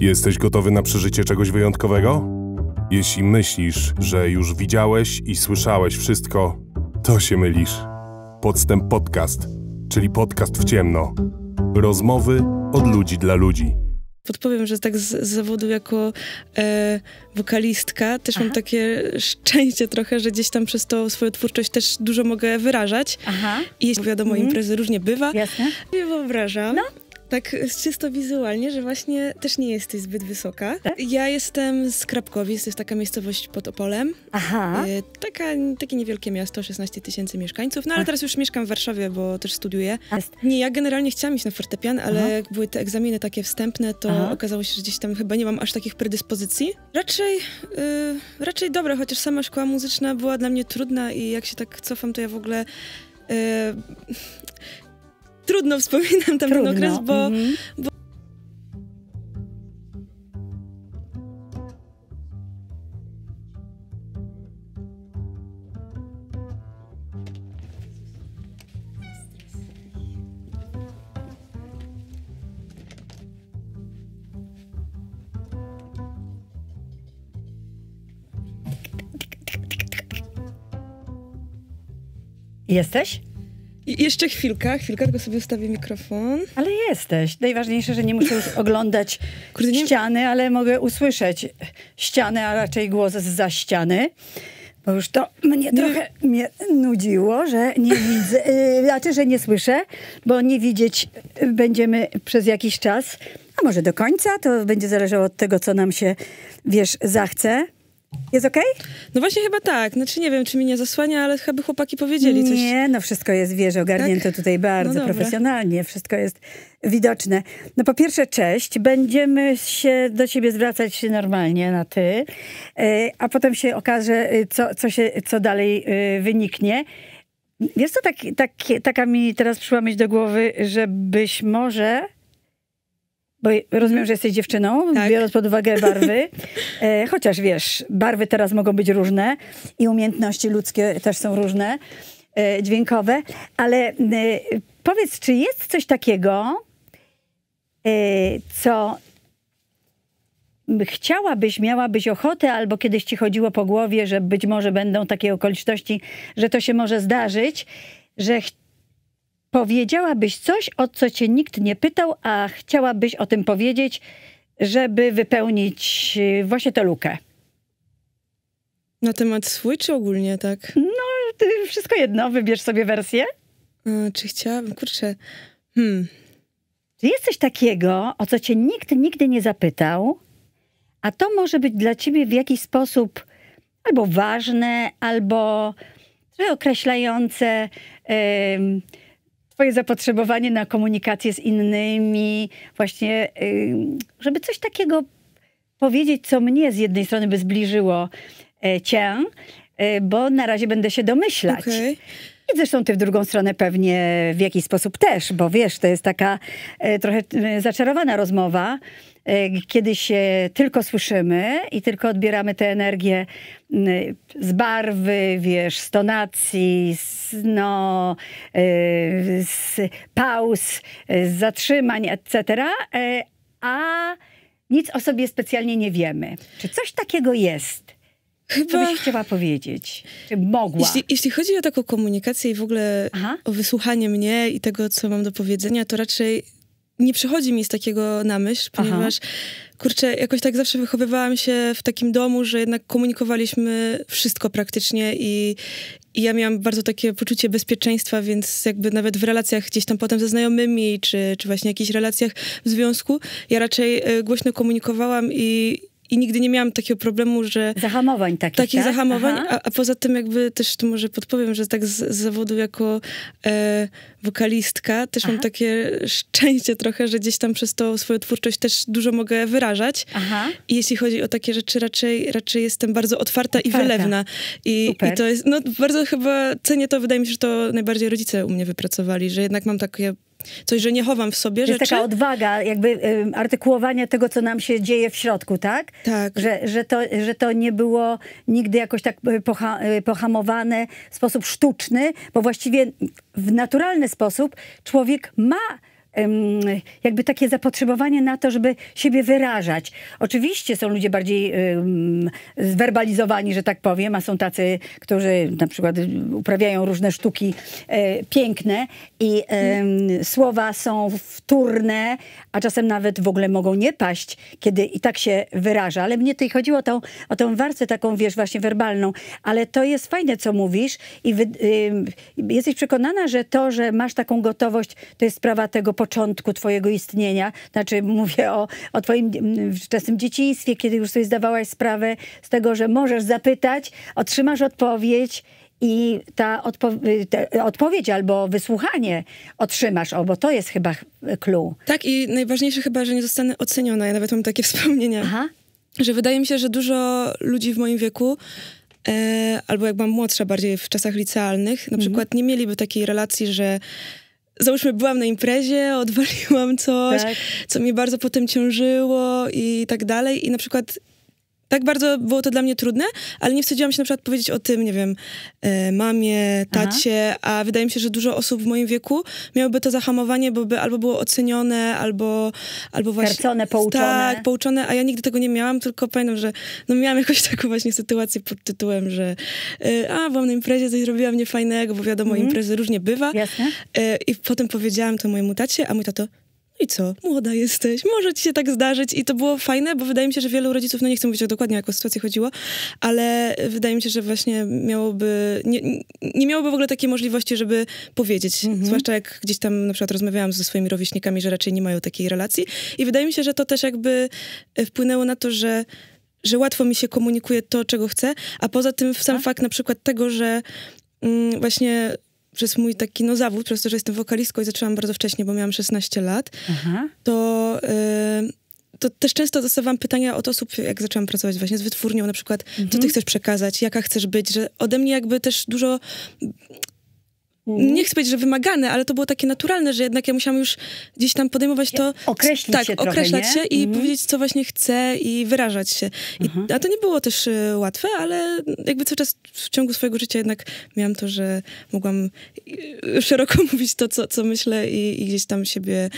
Jesteś gotowy na przeżycie czegoś wyjątkowego? Jeśli myślisz, że już widziałeś i słyszałeś wszystko, to się mylisz. Podstęp Podcast, czyli podcast w ciemno. Rozmowy od ludzi dla ludzi podpowiem, że tak z, z zawodu jako e, wokalistka też Aha. mam takie szczęście trochę, że gdzieś tam przez tą swoją twórczość też dużo mogę wyrażać. Aha. I wiadomo, mm. imprezy różnie bywa. Jasne. Nie wyobrażam, no tak czysto wizualnie, że właśnie też nie jesteś zbyt wysoka. Ja jestem z Krapkowic, to jest taka miejscowość pod Opolem. Aha. E, taka, takie niewielkie miasto, 16 tysięcy mieszkańców. No ale tak. teraz już mieszkam w Warszawie, bo też studiuję. Nie, ja generalnie chciałam iść na fortepian, ale Aha. jak były te egzaminy takie wstępne, to Aha. okazało się, że gdzieś tam chyba nie mam aż takich predyspozycji. Raczej, yy, raczej dobre, chociaż sama szkoła muzyczna była dla mnie trudna i jak się tak cofam, to ja w ogóle y, trudno wspominam tam trudno. okres, bo, mm -hmm. bo Jesteś? jeszcze chwilka, chwilka, tylko sobie ustawię mikrofon. Ale jesteś. Najważniejsze, że nie muszę już oglądać Kurde, nie... ściany, ale mogę usłyszeć ścianę, a raczej głos za ściany. Bo już to mnie trochę nie... mnie nudziło, że nie widzę, yy, znaczy, że nie słyszę, bo nie widzieć będziemy przez jakiś czas, a może do końca, to będzie zależało od tego, co nam się, wiesz, zachce. Jest okej? Okay? No właśnie chyba tak. Znaczy nie wiem, czy mi nie zasłania, ale chyba chłopaki powiedzieli coś. Nie, no wszystko jest, wierzę, ogarnięte tak? tutaj bardzo no profesjonalnie. Wszystko jest widoczne. No po pierwsze, cześć. Będziemy się do ciebie zwracać normalnie na ty, e, a potem się okaże, y, co, co, się, co dalej y, wyniknie. Wiesz co, tak, tak, taka mi teraz przyszła myśl do głowy, że być może bo rozumiem, że jesteś dziewczyną, tak. biorąc pod uwagę barwy. E, chociaż wiesz, barwy teraz mogą być różne i umiejętności ludzkie też są różne, e, dźwiękowe. Ale e, powiedz, czy jest coś takiego, e, co chciałabyś, miałabyś ochotę, albo kiedyś ci chodziło po głowie, że być może będą takie okoliczności, że to się może zdarzyć, że powiedziałabyś coś, o co cię nikt nie pytał, a chciałabyś o tym powiedzieć, żeby wypełnić y, właśnie tę lukę? Na temat swój czy ogólnie, tak? No, ty wszystko jedno, wybierz sobie wersję. A, czy chciałabym? Kurczę, hmm. Czy jest coś takiego, o co cię nikt nigdy nie zapytał, a to może być dla ciebie w jakiś sposób albo ważne, albo trochę określające... Yy, twoje zapotrzebowanie na komunikację z innymi, właśnie y, żeby coś takiego powiedzieć, co mnie z jednej strony by zbliżyło e, cię, e, bo na razie będę się domyślać. Okay. I zresztą ty w drugą stronę pewnie w jakiś sposób też, bo wiesz, to jest taka e, trochę zaczarowana rozmowa, Y, kiedy się tylko słyszymy i tylko odbieramy tę energię y, z barwy, wiesz, z tonacji, z, no, y, z pauz, z zatrzymań, etc., a nic o sobie specjalnie nie wiemy. Czy coś takiego jest? Chyba... Co byś chciała powiedzieć? Czy mogła? Jeśli, jeśli, chodzi o taką komunikację i w ogóle Aha. o wysłuchanie mnie i tego, co mam do powiedzenia, to raczej nie przychodzi mi z takiego na myśl, ponieważ Aha. kurczę, jakoś tak zawsze wychowywałam się w takim domu, że jednak komunikowaliśmy wszystko praktycznie i, i ja miałam bardzo takie poczucie bezpieczeństwa, więc jakby nawet w relacjach gdzieś tam potem ze znajomymi, czy, czy właśnie jakichś relacjach w związku, ja raczej y, głośno komunikowałam i, i nigdy nie miałam takiego problemu, że... Zahamowań takich, Takich tak? zahamowań, a, a, poza tym jakby też tu może podpowiem, że tak z, z zawodu jako e, wokalistka też Aha. mam takie szczęście trochę, że gdzieś tam przez to swoją twórczość też dużo mogę wyrażać. Aha. I jeśli chodzi o takie rzeczy, raczej, raczej jestem bardzo otwarta, otwarta. i wylewna. I, I to jest, no bardzo chyba cenię to, wydaje mi się, że to najbardziej rodzice u mnie wypracowali, że jednak mam takie Coś, że nie chowam w sobie jest rzeczy. Jest taka odwaga jakby y, artykułowania tego, co nam się dzieje w środku, tak? Tak. Że, że, to, że to nie było nigdy jakoś tak y, poha y, pohamowane w sposób sztuczny, bo właściwie w naturalny sposób człowiek ma jakby takie zapotrzebowanie na to, żeby siebie wyrażać. Oczywiście są ludzie bardziej zwerbalizowani, że tak powiem, a są tacy, którzy na przykład uprawiają różne sztuki e, piękne i słowa są wtórne, a czasem nawet w ogóle mogą nie paść, kiedy i tak się wyraża. Ale mnie tutaj chodziło o tą, o tą warstwę taką, wiesz, właśnie werbalną. Ale to jest fajne, co mówisz i wy, jesteś przekonana, że to, że masz taką gotowość, to jest sprawa tego początku twojego istnienia, znaczy mówię o, o twoim wczesnym dzieciństwie, kiedy już sobie zdawałaś sprawę z tego, że możesz zapytać, otrzymasz odpowiedź i ta, odpo ta, odpowiedź albo wysłuchanie otrzymasz, o, bo to jest chyba clue. Tak i najważniejsze chyba, że nie zostanę oceniona. Ja nawet mam takie wspomnienia, Aha. że wydaje mi się, że dużo ludzi w moim wieku e, albo jak mam młodsza bardziej w czasach licealnych, na mhm. przykład nie mieliby takiej relacji, że załóżmy byłam na imprezie, odwaliłam coś, tak. co mnie bardzo potem ciążyło i tak dalej i na przykład tak bardzo było to dla mnie trudne, ale nie wstydziłam się na przykład powiedzieć o tym, nie wiem, e, mamie, tacie, Aha. a wydaje mi się, że dużo osób w moim wieku miałoby to zahamowanie, bo by albo było ocenione, albo, albo właśnie... Karcone, pouczone. Tak, pouczone, a ja nigdy tego nie miałam, tylko pamiętam, że no miałam jakąś taką właśnie sytuację pod tytułem, że e, a, byłam na imprezie, coś mnie fajnego, bo wiadomo, mhm. imprezy różnie bywa. Jasne. E, I potem powiedziałam to mojemu tacie, a mój tato, no i co, młoda jesteś, może ci się tak zdarzyć. I to było fajne, bo wydaje mi się, że wielu rodziców, no nie chcę mówić o dokładnie, jak o sytuację chodziło, ale wydaje mi się, że właśnie miałoby, nie, nie miałoby w ogóle takiej możliwości, żeby powiedzieć. Mhm. Zwłaszcza jak gdzieś tam na przykład rozmawiałam ze swoimi rówieśnikami, że raczej nie mają takiej relacji. I wydaje mi się, że to też jakby e, wpłynęło na to, że że łatwo mi się komunikuje to, czego chcę, a poza tym sam tak? fakt na przykład tego, że mm, właśnie przez mój taki no, zawód, przez to, że jestem wokalistką i zaczęłam bardzo wcześnie, bo miałam 16 lat, to... Y, to też często dostawałam pytania od osób, jak zaczęłam pracować właśnie z wytwórnią, na przykład, mhm. co ty mhm. chcesz przekazać, jaka chcesz być, że ode mnie jakby też dużo Mhm. nie chcę powiedzieć, że wymagane, ale to było takie naturalne, że jednak ja musiałam już gdzieś tam podejmować to. Określić tak, się określać się i mm. powiedzieć, co właśnie chcę i wyrażać się. I, mhm. a to nie było też y, łatwe, ale jakby cały czas w ciągu swojego życia jednak miałam to, że mogłam y, szeroko mówić to, co, co myślę i, i gdzieś tam siebie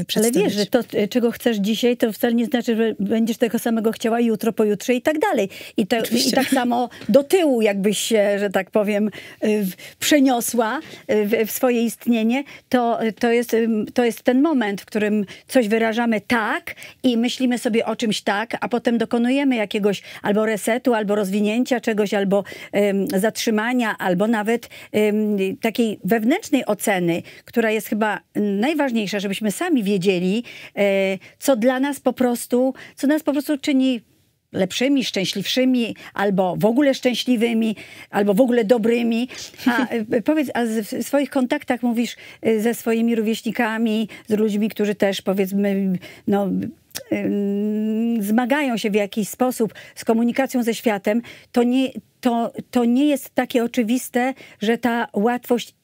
y, przedstawić. Ale wiesz, że to, y, czego chcesz dzisiaj, to wcale nie znaczy, że będziesz tego samego chciała jutro, pojutrze i tak dalej. I, i tak samo do tyłu jakbyś się, że tak powiem, y, przeniosła Y, w, w swoje istnienie, to, to, jest, to jest ten moment, w którym coś wyrażamy tak i myślimy sobie o czymś tak, a potem dokonujemy jakiegoś albo resetu, albo rozwinięcia czegoś, albo um, zatrzymania, albo nawet um, takiej wewnętrznej oceny, która jest chyba najważniejsza, żebyśmy sami wiedzieli, um, co dla nas po prostu, co nas po prostu czyni lepszymi, szczęśliwszymi, albo w ogóle szczęśliwymi, albo w ogóle dobrymi. A e, e, powiedz, a w swoich kontaktach mówisz e, ze swoimi rówieśnikami, z ludźmi, którzy też powiedzmy, no zmagają się w jakiś sposób z komunikacją ze światem, to nie, to, to nie jest takie oczywiste, że ta łatwość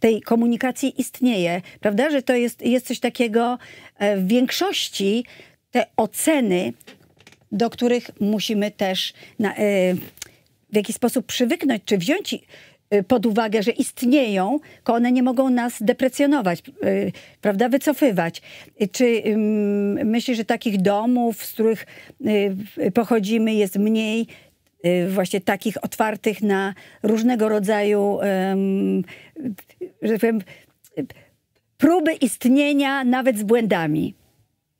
tej komunikacji istnieje, prawda? Że to jest, jest coś takiego w większości te oceny do których musimy też na, e, w jakiś sposób przywyknąć, czy wziąć e, pod uwagę, że istnieją, tylko one nie mogą nas deprecjonować, e, prawda, wycofywać. Czy myślisz, że takich domów, z których pochodzimy jest mniej, właśnie takich otwartych na różnego rodzaju, że tak powiem, próby istnienia nawet z błędami?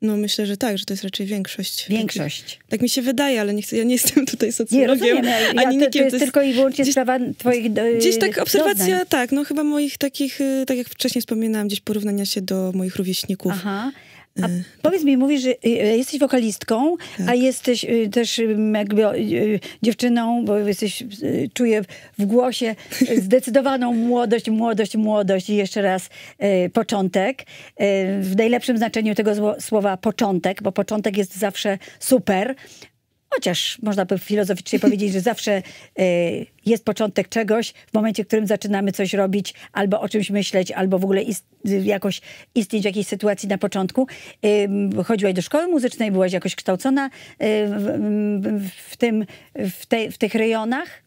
No myślę, że tak, że to jest raczej większość. Większość. Tak, tak mi się wydaje, ale nie chcę, ja nie jestem tutaj socjologiem. Nie, rozumiem, ja, ani ja, to, to, jest tylko i wyłącznie gdzieś, sprawa twoich do, Gdzieś y, tak obserwacja, doznań. tak, no chyba moich takich, y, tak jak wcześniej wspominałam, gdzieś porównania się do moich rówieśników. Aha. A y. powiedz mi, mówisz, że y, y, jesteś wokalistką, tak. a jesteś też jakby dziewczyną, bo jesteś, czuję w głosie zdecydowaną młodość, młodość, młodość i jeszcze raz początek. W najlepszym znaczeniu tego słowa początek, bo początek jest zawsze super, Chociaż można by filozoficznie powiedzieć, że zawsze e, jest początek czegoś, w momencie, w którym zaczynamy coś robić, albo o czymś myśleć, albo w ogóle ist jakoś istnieć w jakiejś sytuacji na początku. chodziłaś do szkoły muzycznej, byłaś jakoś kształcona e, w, w, tym, w, te, w tych rejonach.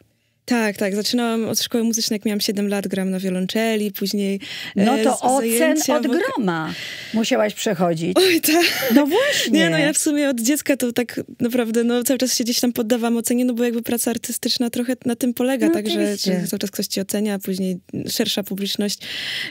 Tak, tak. Zaczynałam od szkoły muzycznej, jak miałam 7 lat, gram na wiolonczeli, później. E, no to e, ocen od bo... groma musiałaś przechodzić. Oj, tak. No właśnie. Nie, no ja w sumie od dziecka to tak naprawdę no, cały czas się gdzieś tam poddawam ocenie, no bo jakby praca artystyczna trochę na tym polega, no, tak, cały czas ktoś ci ocenia, a później szersza publiczność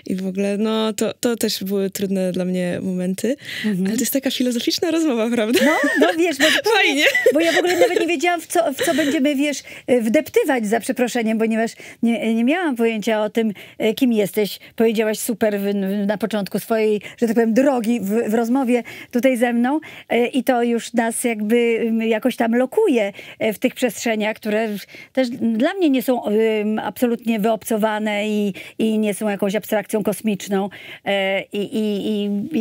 i w ogóle, no to, to też były trudne dla mnie momenty. Mhm. Ale to jest taka filozoficzna rozmowa, prawda? No, no wiesz, bo, Fajnie. Bo ja w ogóle nawet nie wiedziałam, w co, w co będziemy, wiesz, e, wdeptywać za przeproszeniem, ponieważ nie, nie miałam pojęcia o tym, e, kim jesteś. Powiedziałaś super w, na początku swojej, że tak powiem, drogi w, w rozmowie tutaj ze mną e, i to już nas jakby jakoś tam lokuje e, w tych przestrzeniach, które też dla mnie nie są absolutnie wyobcowane i, i nie są jakąś abstrakcją kosmiczną i, i,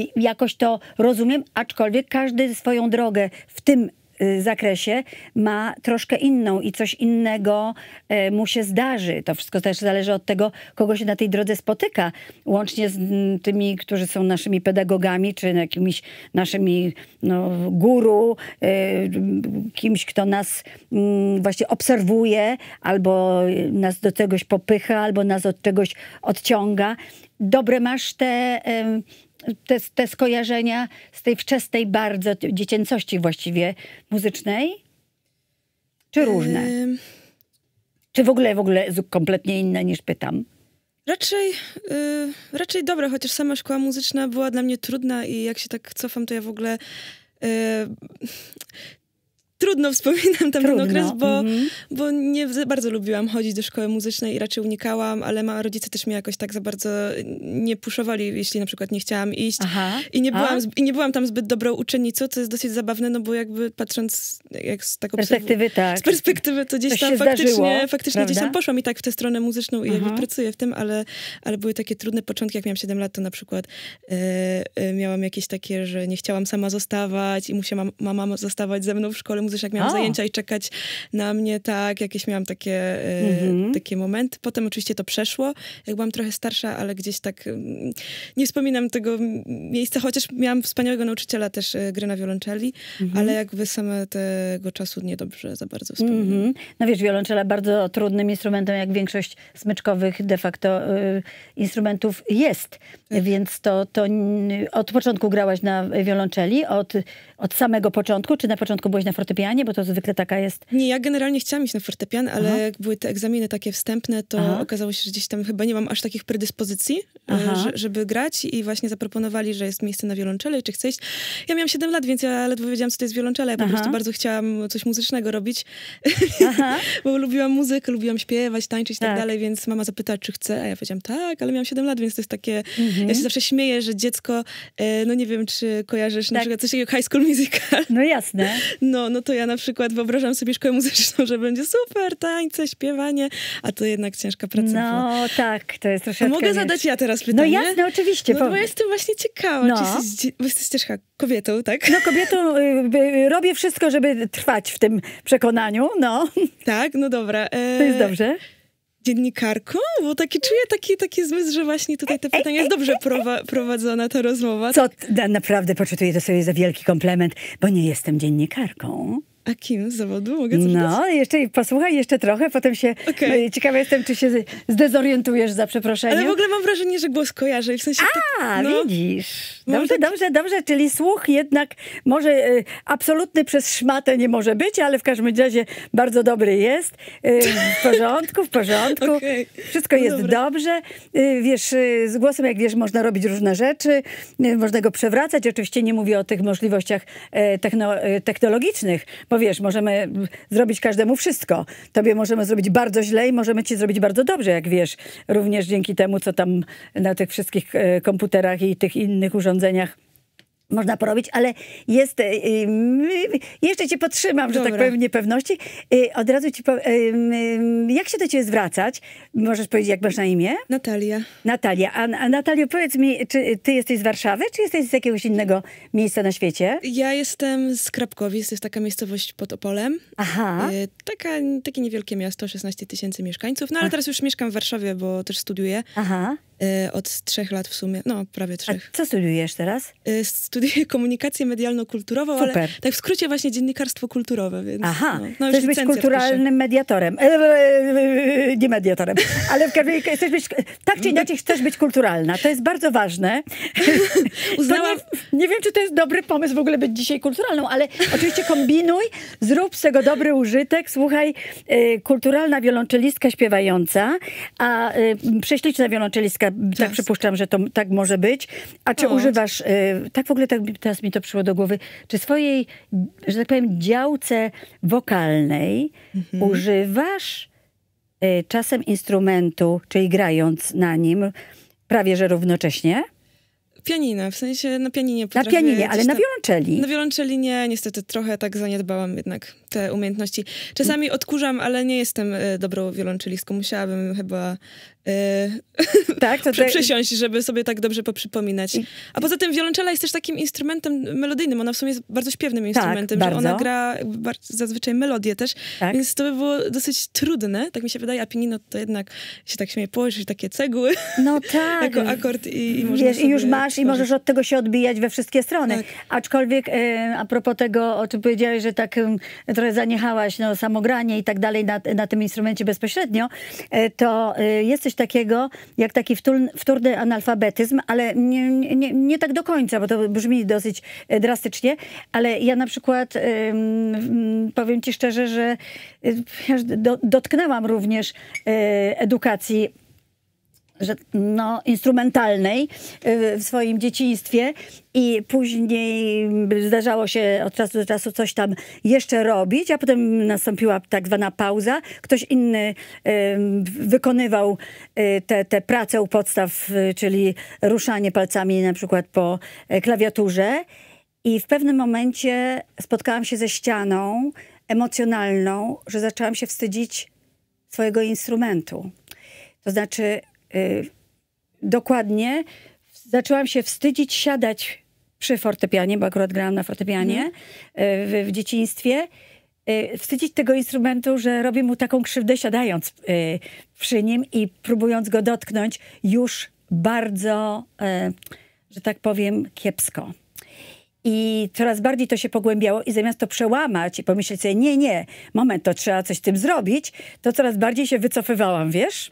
i jakoś to rozumiem, aczkolwiek każdy swoją drogę w tym Y, zakresie ma troszkę inną i coś innego e, mu się zdarzy. To wszystko też zależy od tego, kogo się na tej drodze spotyka, łącznie z mm, tymi, którzy są naszymi pedagogami, czy jakimiś naszymi no, guru, y, kimś, kto nas mm, właśnie obserwuje, albo y, nas do czegoś popycha, albo nas od czegoś odciąga. Dobre masz te te, te skojarzenia z tej wczesnej bardzo dziecięcości właściwie muzycznej? Czy różne? Yy... Czy w ogóle, w ogóle kompletnie inne niż pytam? Raczej, yy, raczej dobre, chociaż sama szkoła muzyczna była dla mnie trudna i jak się tak cofam, to ja w ogóle... Yy, trudno wspominam tamten trudno. okres, bo, mm. bo nie bardzo lubiłam chodzić do szkoły muzycznej i raczej unikałam, ale ma, rodzice też mnie jakoś tak za bardzo nie puszowali, jeśli na przykład nie chciałam iść. I nie, byłam, I nie byłam tam zbyt dobrą uczennicą, co jest dosyć zabawne, no bo jakby patrząc jak z taką perspektywy, tak. z perspektywy, to gdzieś tam faktycznie, zdarzyło, faktycznie gdzieś tam poszłam i tak w tę stronę muzyczną i jakby pracuję w tym, ale, ale były takie trudne początki, jak miałam 7 lat, to na przykład e, e, miałam jakieś takie, że nie chciałam sama zostawać i musiała mama zostawać ze mną w szkole gdyż jak miałam zajęcia i czekać na mnie, tak, jakieś miałam takie, e, mhm. takie momenty. Potem oczywiście to przeszło, jak byłam trochę starsza, ale gdzieś tak mm, nie wspominam tego miejsca, chociaż miałam wspaniałego nauczyciela też e, gry na wiolonczeli, mhm. ale jakby same tego czasu niedobrze za bardzo wspominam. Mhm. No wiesz, wiolonczela bardzo trudnym instrumentem, jak większość smyczkowych de facto y, instrumentów jest, tak. więc to, to od początku grałaś na wiolonczeli, od, od samego początku, czy na początku byłeś na fortepianie? fortepianie, bo to zwykle taka jest... Nie, ja generalnie chciałam iść na fortepian, ale Aha. jak były te egzaminy takie wstępne, to Aha. okazało się, że gdzieś tam chyba nie mam aż takich predyspozycji, e, że, żeby grać i właśnie zaproponowali, że jest miejsce na wiolonczele czy chcesz? Ja miałam 7 lat, więc ja ledwo wiedziałam, co to jest wiolonczele. Ja po Aha. prostu bardzo chciałam coś muzycznego robić, bo lubiłam muzykę, lubiłam śpiewać, tańczyć i tak. tak dalej, więc mama zapytała, czy chcę, a ja powiedziałam tak, ale miałam 7 lat, więc to jest takie... Mhm. Ja się zawsze śmieję, że dziecko, e, no nie wiem, czy kojarzysz tak. na przykład coś takiego High School Musical. No jasne. No, no to to ja na przykład wyobrażam sobie szkołę muzyczną, że będzie super, tańce, śpiewanie, a to jednak ciężka praca. No tak, to jest troszeczkę... A mogę zadać ja teraz no pytanie? No jasne, oczywiście. No bo jestem właśnie ciekawa, no. czy jesteś, bo jesteś też kobietą, tak? No kobietą y, y, robię wszystko, żeby trwać w tym przekonaniu, no. Tak, no dobra. E... To jest dobrze dziennikarką? Bo taki czuję taki, taki zmysł, że właśnie tutaj te e, e, pytania e, jest dobrze prowa prowadzona ta rozmowa. Co, naprawdę poczuję to sobie za wielki komplement, bo nie jestem dziennikarką. A kim z zawodu mogę coś No, jeszcze posłuchaj jeszcze trochę, potem się... Okay. Ciekawa jestem, czy się zdezorientujesz za przeproszeniem. Ale w ogóle mam wrażenie, że głos kojarzy. W sensie A, tak, no, widzisz. Dobrze, taki... dobrze, dobrze. Czyli słuch jednak może y, absolutny przez szmatę nie może być, ale w każdym razie bardzo dobry jest. Y, w porządku, w porządku. Okay. Wszystko no jest dobra. dobrze. Y, wiesz, y, z głosem, jak wiesz, można robić różne rzeczy. Y, można go przewracać. Oczywiście nie mówię o tych możliwościach e, techno e, technologicznych, bo wiesz, możemy zrobić każdemu wszystko. Tobie możemy zrobić bardzo źle i możemy ci zrobić bardzo dobrze, jak wiesz. Również dzięki temu, co tam na tych wszystkich e, komputerach i tych innych urządzeniach można porobić, ale jest, y, y, jeszcze cię podtrzymam, Dobra. że tak powiem, niepewności. Y, od razu ci powiem, jak się do ciebie zwracać? Możesz powiedzieć, jak masz na imię? Natalia. Natalia. A, a powiedz mi, czy ty jesteś z Warszawy, czy jesteś z jakiegoś innego miejsca na świecie? Ja jestem z Krapkowic, to jest taka miejscowość pod Opolem. Aha. Taka, takie niewielkie miasto, 16 tysięcy mieszkańców, no ale Ach. teraz już mieszkam w Warszawie, bo też studiuję. Aha. E, od trzech lat w sumie, no prawie trzech. A co studiujesz teraz? E, studiuję komunikację medialno-kulturową, ale tak w skrócie właśnie dziennikarstwo kulturowe. Więc, Aha, no, no chcesz być kulturalnym mediatorem. E, e, e, nie mediatorem, ale w każdym razie chcesz być, tak czy inaczej chcesz być kulturalna. To jest bardzo ważne. Uznałam... Nie, nie, wiem, czy to jest dobry pomysł w ogóle być dzisiaj kulturalną, ale oczywiście kombinuj, zrób z tego dobry użytek. Słuchaj, kulturalna wiolonczelistka śpiewająca, a prześliczna wiolonczelistka tak, tak przypuszczam, że to tak może być. A czy no. używasz, y, tak w ogóle tak, teraz mi to przyszło do głowy, czy swojej, że tak powiem, działce wokalnej mhm. używasz y, czasem instrumentu, czyli grając na nim, prawie że równocześnie? Pianina, w sensie na pianinie. Na pianinie, ale na wiolonczeli. Na, na wiolonczeli nie, niestety trochę tak zaniedbałam jednak te umiejętności. Czasami mm. odkurzam, ale nie jestem e, dobrą wiolonczelistką. Musiałabym chyba yy, tak, to te... żeby sobie tak dobrze poprzypominać. A poza tym wiolonczela jest też takim instrumentem melodyjnym. Ona w sumie jest bardzo śpiewnym tak, instrumentem, tak, że ona gra zazwyczaj melodię też, tak. więc to by było dosyć trudne, tak mi się wydaje, a pianino to jednak się tak śmieje położyć takie cegły no tak. jako akord i, i można Wiesz, I już masz tworzyć. i możesz od tego się odbijać we wszystkie strony. Tak. Aczkolwiek yy, a propos tego, o czym powiedziałeś, że tak trochę zaniechałaś, no, samogranie i tak dalej na, na tym instrumencie bezpośrednio, e, to e, jest coś takiego, jak taki wtórny, analfabetyzm, ale nie, nie, nie, tak do końca, bo to brzmi dosyć e, drastycznie, ale ja na przykład powiem ci szczerze, że dotknęłam również edukacji że, no, instrumentalnej y, w swoim dzieciństwie i później zdarzało się od czasu do czasu coś tam jeszcze robić, a potem nastąpiła tak zwana pauza. Ktoś inny y, wykonywał y, te, te prace u podstaw, czyli ruszanie palcami na przykład po klawiaturze. I w pewnym momencie spotkałam się ze ścianą emocjonalną, że zaczęłam się wstydzić swojego instrumentu. To znaczy, Y, dokładnie zaczęłam się wstydzić siadać przy fortepianie, bo akurat grałam na fortepianie mhm. y, w, w dzieciństwie y, wstydzić tego instrumentu, że robię mu taką krzywdę siadając przy nim i próbując go dotknąć już bardzo, że tak powiem, kiepsko. I coraz bardziej to się pogłębiało i zamiast to przełamać i pomyśleć sobie, nie, nie, moment, to trzeba coś z tym zrobić, to coraz bardziej się wycofywałam, wiesz?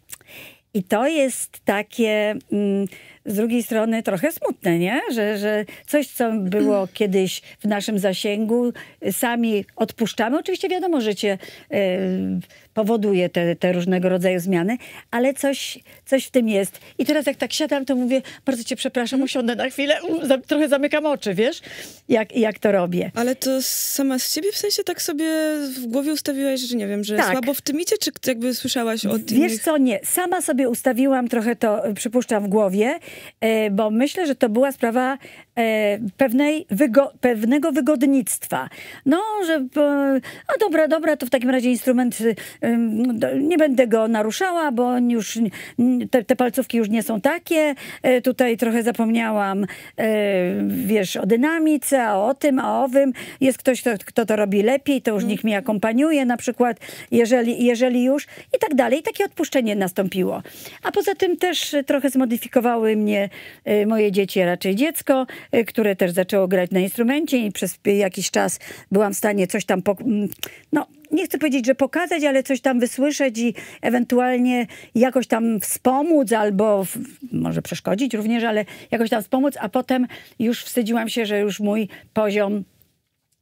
I to jest takie mm, z drugiej strony trochę smutne, nie? Że, że coś, co było mm. kiedyś w naszym zasięgu, y, sami odpuszczamy. Oczywiście wiadomo, że y, powoduje te, te różnego rodzaju zmiany, ale coś, coś w tym jest. I teraz jak tak siadam, to mówię, bardzo cię przepraszam, mhm. usiądę na chwilę, trochę zamykam oczy, wiesz, jak, jak to robię. Ale to sama z siebie, w sensie tak sobie w głowie ustawiłaś, że nie wiem, że tak. słabo w tym idzie, czy jakby słyszałaś od Wiesz innych... co, nie, sama sobie ustawiłam trochę to, przypuszczam, w głowie E, bo myślę, że to była sprawa e, pewnej wygo pewnego wygodnictwa. No, że no dobra, dobra, to w takim razie instrument y, nie będę go naruszała, bo już te, te palcówki już nie są takie. E, tutaj trochę zapomniałam, wiesz, o dynamice, o tym, o owym. Jest ktoś, kto, kto to robi lepiej, to już nikt mi akompaniuje na przykład, jeżeli, jeżeli już i tak dalej. I takie odpuszczenie nastąpiło. A poza tym też trochę zmodyfikowały mnie y, moje dzieci, a raczej dziecko, y, które też zaczęło grać na instrumencie i przez jakiś czas byłam w stanie coś tam, mm, no nie chcę powiedzieć, że pokazać, ale coś tam wysłyszeć i ewentualnie jakoś tam wspomóc albo w, może przeszkodzić również, ale jakoś tam wspomóc, a potem już wstydziłam się, że już mój poziom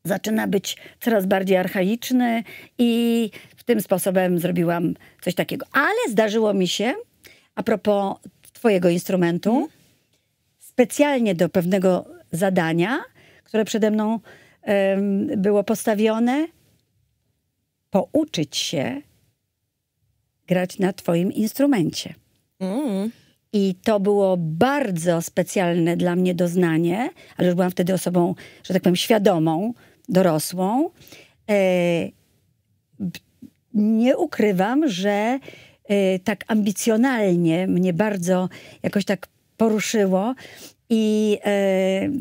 zaczyna być coraz bardziej archaiczny i tym sposobem zrobiłam coś takiego. Ale zdarzyło mi się, a propos twojego instrumentu mhm. specjalnie do pewnego zadania, które przede mną um, było postawione, pouczyć się grać na twoim instrumencie. Mm. I to było bardzo specjalne dla mnie doznanie, ale już byłam wtedy osobą, że tak powiem, świadomą, dorosłą. E, nie ukrywam, że Y, tak ambicjonalnie mnie bardzo jakoś tak poruszyło i y,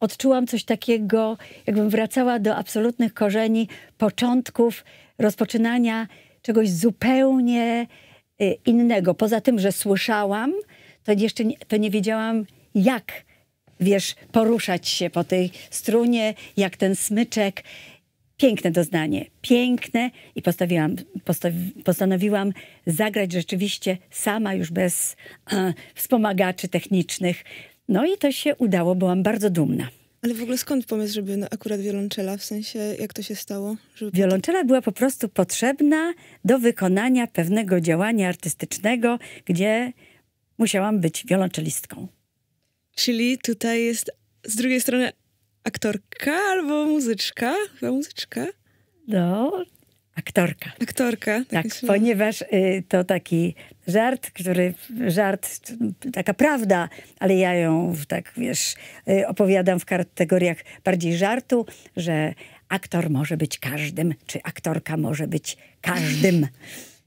odczułam coś takiego, jakbym wracała do absolutnych korzeni, początków rozpoczynania czegoś zupełnie y, innego. Poza tym, że słyszałam, to jeszcze nie, to nie wiedziałam, jak wiesz, poruszać się po tej strunie, jak ten smyczek, Piękne doznanie, piękne i postawiłam, postanowiłam zagrać rzeczywiście sama, już bez e, wspomagaczy technicznych. No i to się udało, byłam bardzo dumna. Ale w ogóle skąd pomysł, żeby no, akurat wiolonczela, w sensie jak to się stało? Żeby... Wiolonczela była po prostu potrzebna do wykonania pewnego działania artystycznego, gdzie musiałam być wiolonczelistką. Czyli tutaj jest z drugiej strony aktorka albo muzyczka? Chyba muzyczka? No, aktorka. Aktorka. Tak, tak ponieważ y, to taki żart, który, żart, taka prawda, ale ja ją tak, wiesz, y, opowiadam w kategoriach bardziej żartu, że aktor może być każdym, czy aktorka może być każdym.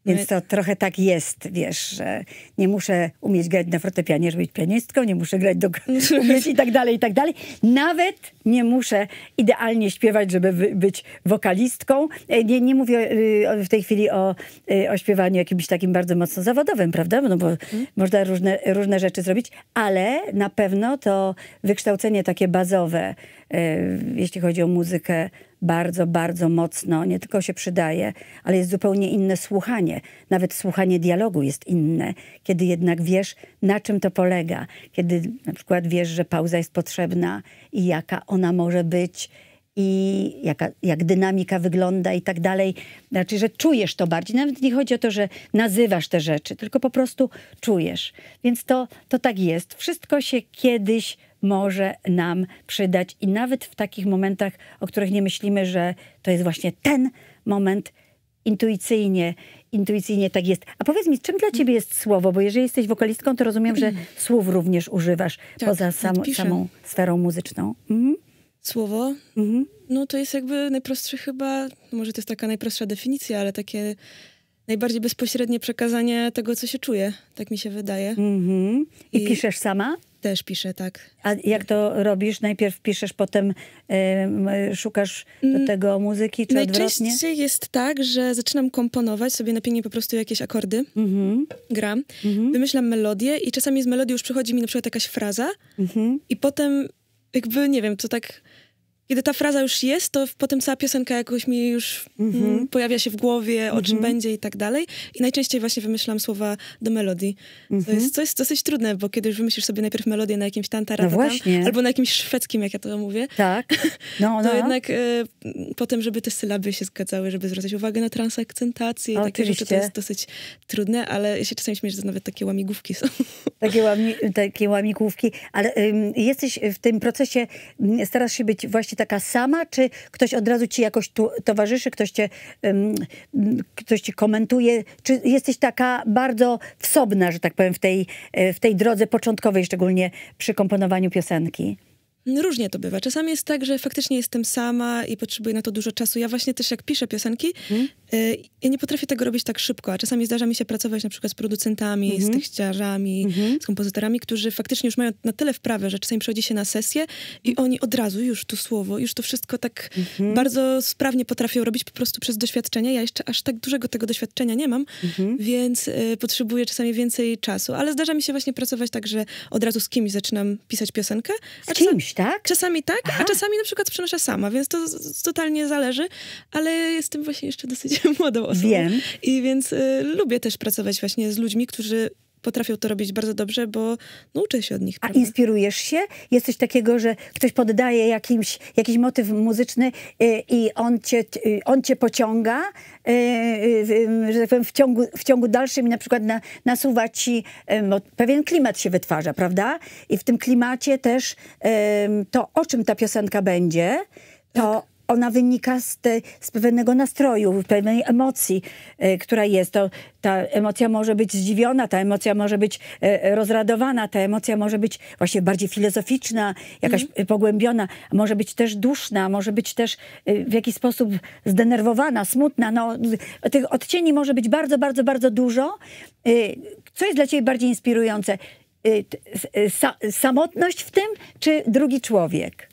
Więc to trochę tak jest, wiesz, że nie muszę umieć grać na fortepianie, żeby być pianistką, nie muszę grać do umieć i tak dalej, i tak dalej. Nawet nie muszę idealnie śpiewać, żeby być wokalistką. E, nie, nie mówię y, w tej chwili o, y, o śpiewaniu jakimś takim bardzo mocno zawodowym, prawda? No bo hmm. można różne, różne rzeczy zrobić, ale na pewno to wykształcenie takie bazowe, y, jeśli chodzi o muzykę, bardzo, bardzo mocno nie tylko się przydaje, ale jest zupełnie inne słuchanie. Nawet słuchanie dialogu jest inne, kiedy jednak wiesz, na czym to polega. Kiedy na przykład wiesz, że pauza jest potrzebna i jaka ona może być, i jaka, jak dynamika wygląda i tak dalej. Znaczy, że czujesz to bardziej. Nawet nie chodzi o to, że nazywasz te rzeczy, tylko po prostu czujesz. Więc to, to tak jest. Wszystko się kiedyś może nam przydać. I nawet w takich momentach, o których nie myślimy, że to jest właśnie ten moment, intuicyjnie, intuicyjnie tak jest. A powiedz mi, czym dla ciebie jest słowo? Bo jeżeli jesteś wokalistką, to rozumiem, że mhm. słów również używasz tak, poza sam, tak, samą sferą muzyczną. Mhm. Słowo? Mhm. No to jest jakby najprostsze chyba, no może to jest taka najprostsza definicja, ale takie najbardziej bezpośrednie przekazanie tego, co się czuje. Tak mi się wydaje. Mhm. I, I piszesz sama? też piszę, tak. A jak to robisz? Najpierw piszesz, potem szukasz do mm, tego muzyki, czy Najczęściej odwrotnie? Najczęściej jest tak, że zaczynam komponować sobie na pianie po prostu jakieś akordy, mm -hmm. gram, mm -hmm. wymyślam melodię i czasami z melodii już przychodzi mi na przykład jakaś fraza mm -hmm. i potem jakby, nie wiem, to tak kiedy ta fraza już jest, to potem cała piosenka jakoś mi już mm -hmm. m, pojawia się w głowie, o mm -hmm. czym mhm. będzie i tak dalej. I najczęściej właśnie wymyślam słowa do melodii. Mm -hmm. To mhm. jest coś dosyć trudne, bo kiedy już wymyślisz sobie najpierw melodię na jakimś tantara, no albo na jakimś szwedzkim, jak ja to mówię, tak. no, no. to jednak y, e, potem, żeby te sylaby się zgadzały, żeby zwracać uwagę na transakcentację i takie rzeczy, to jest dosyć trudne, ale ja się czasami śmieję, że to nawet takie łamigłówki są. Takie, łami, takie łamigłówki, ale y, jesteś w tym procesie, mm, starasz się być właśnie ci taka sama, czy ktoś od razu ci jakoś tu, towarzyszy, ktoś, cię, um, ktoś ci komentuje? Czy jesteś taka bardzo wsobna, że tak powiem, w tej, e, w tej drodze początkowej, szczególnie przy komponowaniu piosenki? Różnie to bywa. Czasami jest tak, że faktycznie jestem sama i potrzebuję na to dużo czasu. Ja właśnie też jak piszę piosenki, mm. y, ja nie potrafię tego robić tak szybko, a czasami zdarza mi się pracować na przykład z producentami, mm -hmm. z mhm. techciarzami, mm -hmm. z kompozytorami, którzy faktycznie już mają na tyle wprawę, że czasami przychodzi się na sesję i oni od razu już tu słowo, już to wszystko tak -hmm. bardzo sprawnie potrafią robić po prostu przez doświadczenie. Ja jeszcze aż tak dużego tego doświadczenia nie mam, mhm. więc y, potrzebuję czasami więcej czasu. Ale zdarza mi się właśnie pracować tak, że od razu z kimś zaczynam pisać piosenkę. Z kimś? tak? Czasami tak, Aha. a czasami na przykład przenoszę sama, więc to totalnie zależy, ale jestem właśnie jeszcze dosyć młodą osobą. Wiem. I więc y, lubię też pracować właśnie z ludźmi, którzy potrafią to robić bardzo dobrze, bo no, uczę się od nich. Prawda? A inspirujesz się? Jest coś takiego, że ktoś poddaje jakimś, jakiś motyw muzyczny y, i on cię, y, on cię pociąga, y, że tak powiem, w ciągu, w ciągu dalszym na przykład na, nasuwa ci, pewien klimat się wytwarza, prawda? I w tym klimacie też to, o czym ta piosenka będzie, to tak ona wynika z, te, z pewnego nastroju, pewnej emocji, e, która jest. To, ta emocja może być zdziwiona, ta emocja może być e, rozradowana, ta emocja może być właśnie bardziej filozoficzna, jakaś mm. pogłębiona, może być też duszna, może być też e, w jakiś sposób zdenerwowana, smutna. No, tych odcieni może być bardzo, bardzo, bardzo dużo. co jest dla ciebie bardziej inspirujące? Sa samotność w tym, czy drugi człowiek?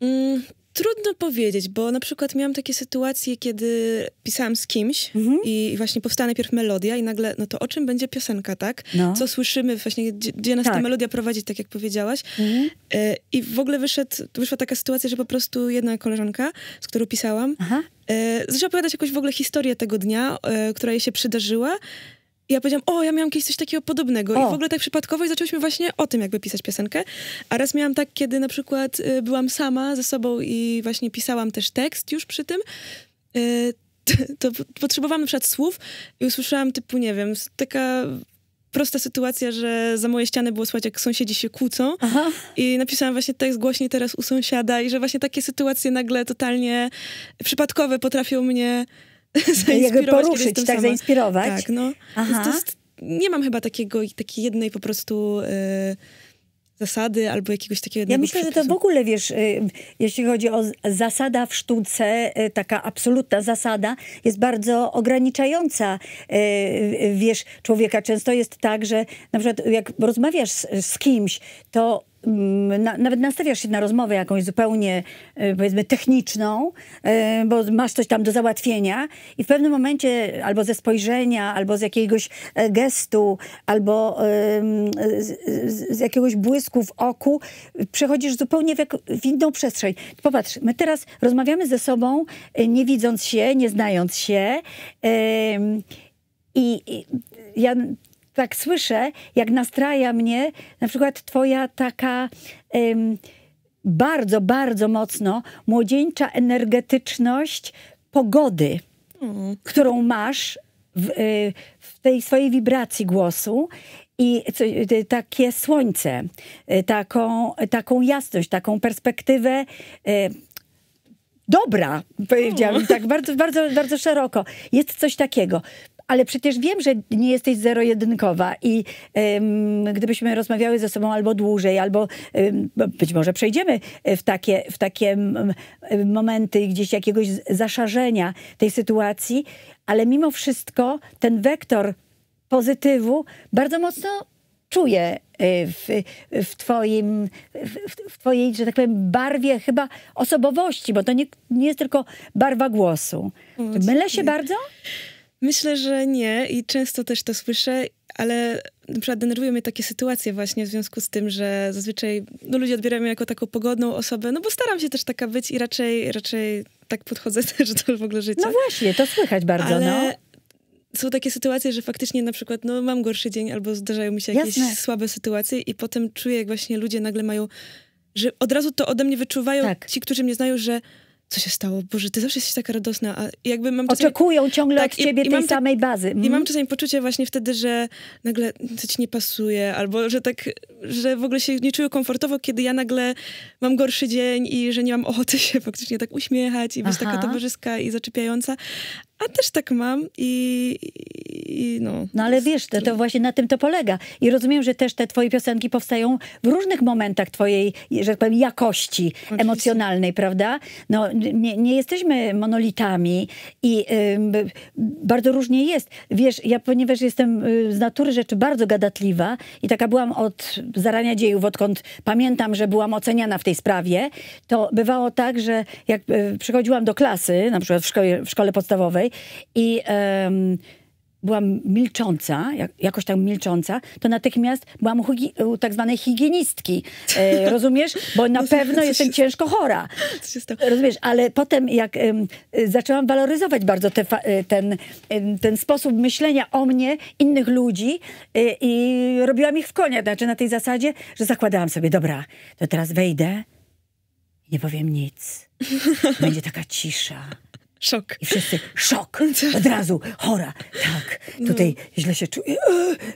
Mm, Trudno powiedzieć, bo na przykład miałam takie sytuacje, kiedy pisałam z kimś mhm. i właśnie powstała najpierw melodia i nagle, no to o czym będzie piosenka, tak? No. Co słyszymy właśnie, gdzie, gdzie nas tak. ta melodia prowadzi, tak jak powiedziałaś. Mhm. E, I w ogóle wyszedł, wyszła taka sytuacja, że po prostu jedna koleżanka, z którą pisałam, e, zaczęła opowiadać jakąś w ogóle historię tego dnia, e, która jej się przydarzyła ja powiedziałam, o, ja miałam kiedyś coś takiego podobnego. O. I w ogóle tak przypadkowo i zaczęliśmy właśnie o tym jakby pisać piosenkę. A raz miałam tak, kiedy na przykład y, byłam sama ze sobą i właśnie pisałam też tekst już przy tym, y, to, to potrzebowałam na przykład słów i usłyszałam typu, nie wiem, taka prosta sytuacja, że za moje ściany było słychać, jak sąsiedzi się kłócą. Aha. I napisałam właśnie tekst głośniej teraz u sąsiada i że właśnie takie sytuacje nagle totalnie przypadkowe potrafią mnie No, jakby poruszyć, tak sama. zainspirować. Tak, no. Aha. To jest, nie mam chyba takiego, takiej jednej po prostu... E, zasady albo jakiegoś takiego Ja myślę, przepisu. że to w ogóle, wiesz, e, jeśli chodzi o zasada w sztuce, e, taka absolutna zasada jest bardzo ograniczająca, wiesz, człowieka. Często jest tak, że na przykład jak rozmawiasz z, z kimś, to Mm, na, nawet nastawiasz się na rozmowę jakąś zupełnie, e, powiedzmy, techniczną, e, bo masz coś tam do załatwienia i w pewnym momencie albo ze spojrzenia, albo z jakiegoś e, gestu, albo z, z jakiegoś błysku w oku przechodzisz zupełnie w, jak, w inną przestrzeń. Popatrz, my teraz rozmawiamy ze sobą, nie widząc się, nie znając się i, i ja tak słyszę, jak nastraja mnie na przykład twoja taka ym, bardzo, bardzo mocno młodzieńcza energetyczność pogody, mm. którą masz w, y, w tej swojej wibracji głosu i co, y, takie słońce, y, taką, taką jasność, taką perspektywę. Y, dobra, powiedziałabym mm. tak, bardzo, bardzo, bardzo szeroko. Jest coś takiego ale przecież wiem, że nie jesteś zero-jedynkowa i ym, gdybyśmy rozmawiały ze sobą albo dłużej, albo ym, być może przejdziemy w takie, w takie momenty gdzieś jakiegoś zaszarzenia tej sytuacji, ale mimo wszystko ten wektor pozytywu bardzo mocno czuję e, w, w, twoim, w, w, twojej, że tak powiem, barwie chyba osobowości, bo to nie, nie jest tylko barwa głosu. Mm, Mylę się bardzo? Myślę, że nie i często też to słyszę, ale na przykład denerwują mnie takie sytuacje właśnie w związku z tym, że zazwyczaj no, ludzie odbierają mnie jako taką pogodną osobę, no bo staram się też taka być i raczej, raczej tak podchodzę też do w ogóle życia. No właśnie, to słychać bardzo, ale... no są takie sytuacje, że faktycznie na przykład no, mam gorszy dzień albo zdarzają mi się jakieś Jasne. słabe sytuacje i potem czuję, jak właśnie ludzie nagle mają, że od razu to ode mnie wyczuwają tak. ci, którzy mnie znają, że co się stało? Boże, ty zawsze jesteś taka radosna, a jakby mam czasami... Oczekują ciągle tak, od ciebie i, i tej tak- samej bazy. Mm. I mam mhm. czasami poczucie właśnie wtedy, że nagle coś nie pasuje, albo że tak, że w ogóle się nie czuję komfortowo, kiedy ja nagle mam gorszy dzień i że nie mam ochoty się faktycznie tak uśmiechać i być taka towarzyska i zaczepiająca, a też tak mam i, i no. No ale wiesz, to, to, właśnie na tym to polega. I rozumiem, że też te twoje piosenki powstają w różnych momentach twojej, że tak powiem, jakości Oczywiście. emocjonalnej, prawda? No nie, nie jesteśmy monolitami i y, bardzo różnie jest. Wiesz, ja ponieważ jestem y, z natury rzeczy bardzo gadatliwa i taka byłam od zarania dziejów, odkąd pamiętam, że byłam oceniana w tej sprawie, to bywało tak, że jak y, przychodziłam do klasy, na przykład w szkole, w szkole podstawowej, i um, byłam milcząca, jak, jakoś tam milcząca, to natychmiast byłam u tak zwanej higienistki. E, rozumiesz? Bo na no, pewno jestem się... ciężko chora. Rozumiesz? Ale potem jak um, zaczęłam waloryzować bardzo te, e, ten, ten sposób myślenia o mnie, innych ludzi e, i robiłam ich w konia. Znaczy na tej zasadzie, że zakładałam sobie, dobra, to teraz wejdę nie powiem nic. Będzie taka cisza. Szok. I wszyscy, szok, od razu, chora, tak, no. tutaj no. źle się czuję, e,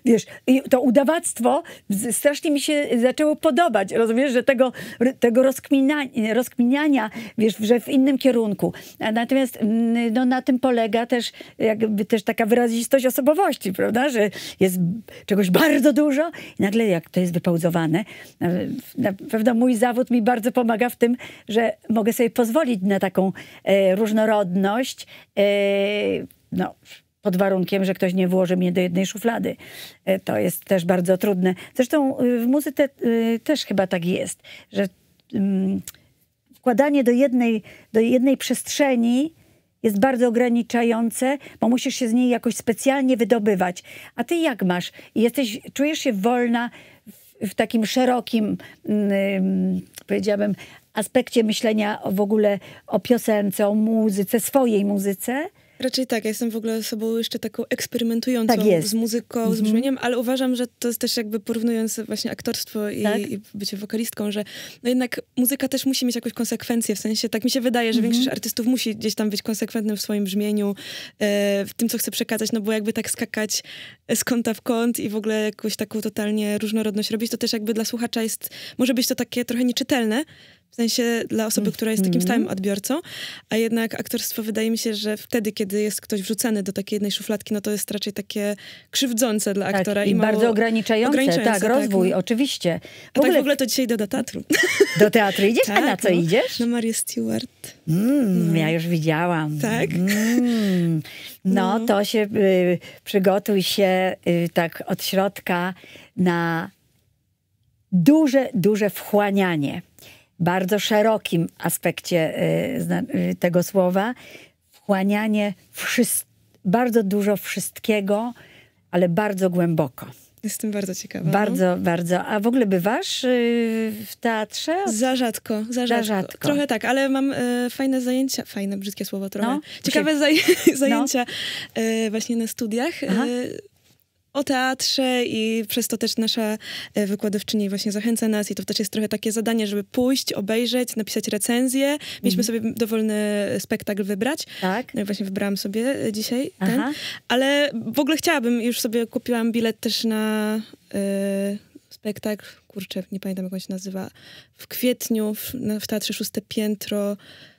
wiesz, i to udawactwo strasznie mi się zaczęło podobać, rozumiesz, że tego, tego rozkminania rozkminiania, wiesz, że w innym kierunku. Natomiast mm, no, na tym polega też jakby też taka wyrazistość osobowości, prawda, że jest czegoś bardzo dużo i nagle jak to jest wypauzowane, na, na pewno mój zawód mi bardzo pomaga w tym, że mogę sobie pozwolić na taką e, różnorodność, godność, e, no, pod warunkiem, że ktoś nie włoży mnie do jednej szuflady. E, to jest też bardzo trudne. Zresztą y, w muzyce y, też chyba tak jest, że mm, wkładanie do jednej, do jednej przestrzeni jest bardzo ograniczające, bo musisz się z niej jakoś specjalnie wydobywać. A ty jak masz? Jesteś, czujesz się wolna w, w takim szerokim, yy, powiedziałabym, aspekcie myślenia w ogóle o piosence, o muzyce, swojej muzyce? Raczej tak, ja jestem w ogóle osobą jeszcze taką eksperymentującą tak z muzyką, mm -hmm. z mhm. brzmieniem, ale uważam, że to jest też jakby porównując właśnie aktorstwo i, tak? i bycie wokalistką, że no jednak muzyka też musi mieć jakąś konsekwencję, w sensie tak mi się wydaje, że mm -hmm. większość mhm. artystów musi gdzieś tam być konsekwentnym w swoim brzmieniu, e, w tym, co chce przekazać, no bo jakby tak skakać z kąta w kąt i w ogóle jakąś taką totalnie różnorodność robić, to też jakby dla słuchacza jest, może być to takie trochę nieczytelne, w sensie dla osoby, która jest takim mhm. stałym odbiorcą, a jednak aktorstwo wydaje mi się, że wtedy, kiedy jest ktoś wrzucany do takiej jednej szufladki, no to jest raczej takie krzywdzące dla tak, aktora. i, i bardzo ograniczające, ograniczające, tak, tak rozwój, no. tak. oczywiście. W, ogóle... tak, w ogóle to dzisiaj do, teatru. Do teatru idziesz? Tak, a na co no, idziesz? Na Marię Stewart. Mm, no. Ja już widziałam. Tak? Mm. No, no, to się, y, przygotuj się y, tak od środka na duże, duże wchłanianie bardzo szerokim aspekcie y, y, tego słowa, wchłanianie bardzo dużo wszystkiego, ale bardzo głęboko. Jestem bardzo ciekawa. No. Bardzo, no? bardzo. A w ogóle bywasz yy, w teatrze? Za rzadko, za rzadko, za rzadko. Trochę tak, ale mam y, fajne zajęcia, fajne, brzydkie słowo trochę. No, Ciekawe się... zaj no. zajęcia y, właśnie na studiach. Y, o teatrze i przez to też nasza e, wykładowczyni właśnie zachęca nas i to też jest trochę takie zadanie, żeby pójść, obejrzeć, napisać recenzję. Mieliśmy mhm. sobie dowolny spektakl wybrać. Tak. No i właśnie wybrałam sobie e, dzisiaj Aha. ten. Ale w ogóle chciałabym, już sobie kupiłam bilet też na... Yy, spektakl kurczę, nie pamiętam jak on się nazywa, w kwietniu w, w Teatrze Szóste Piętro.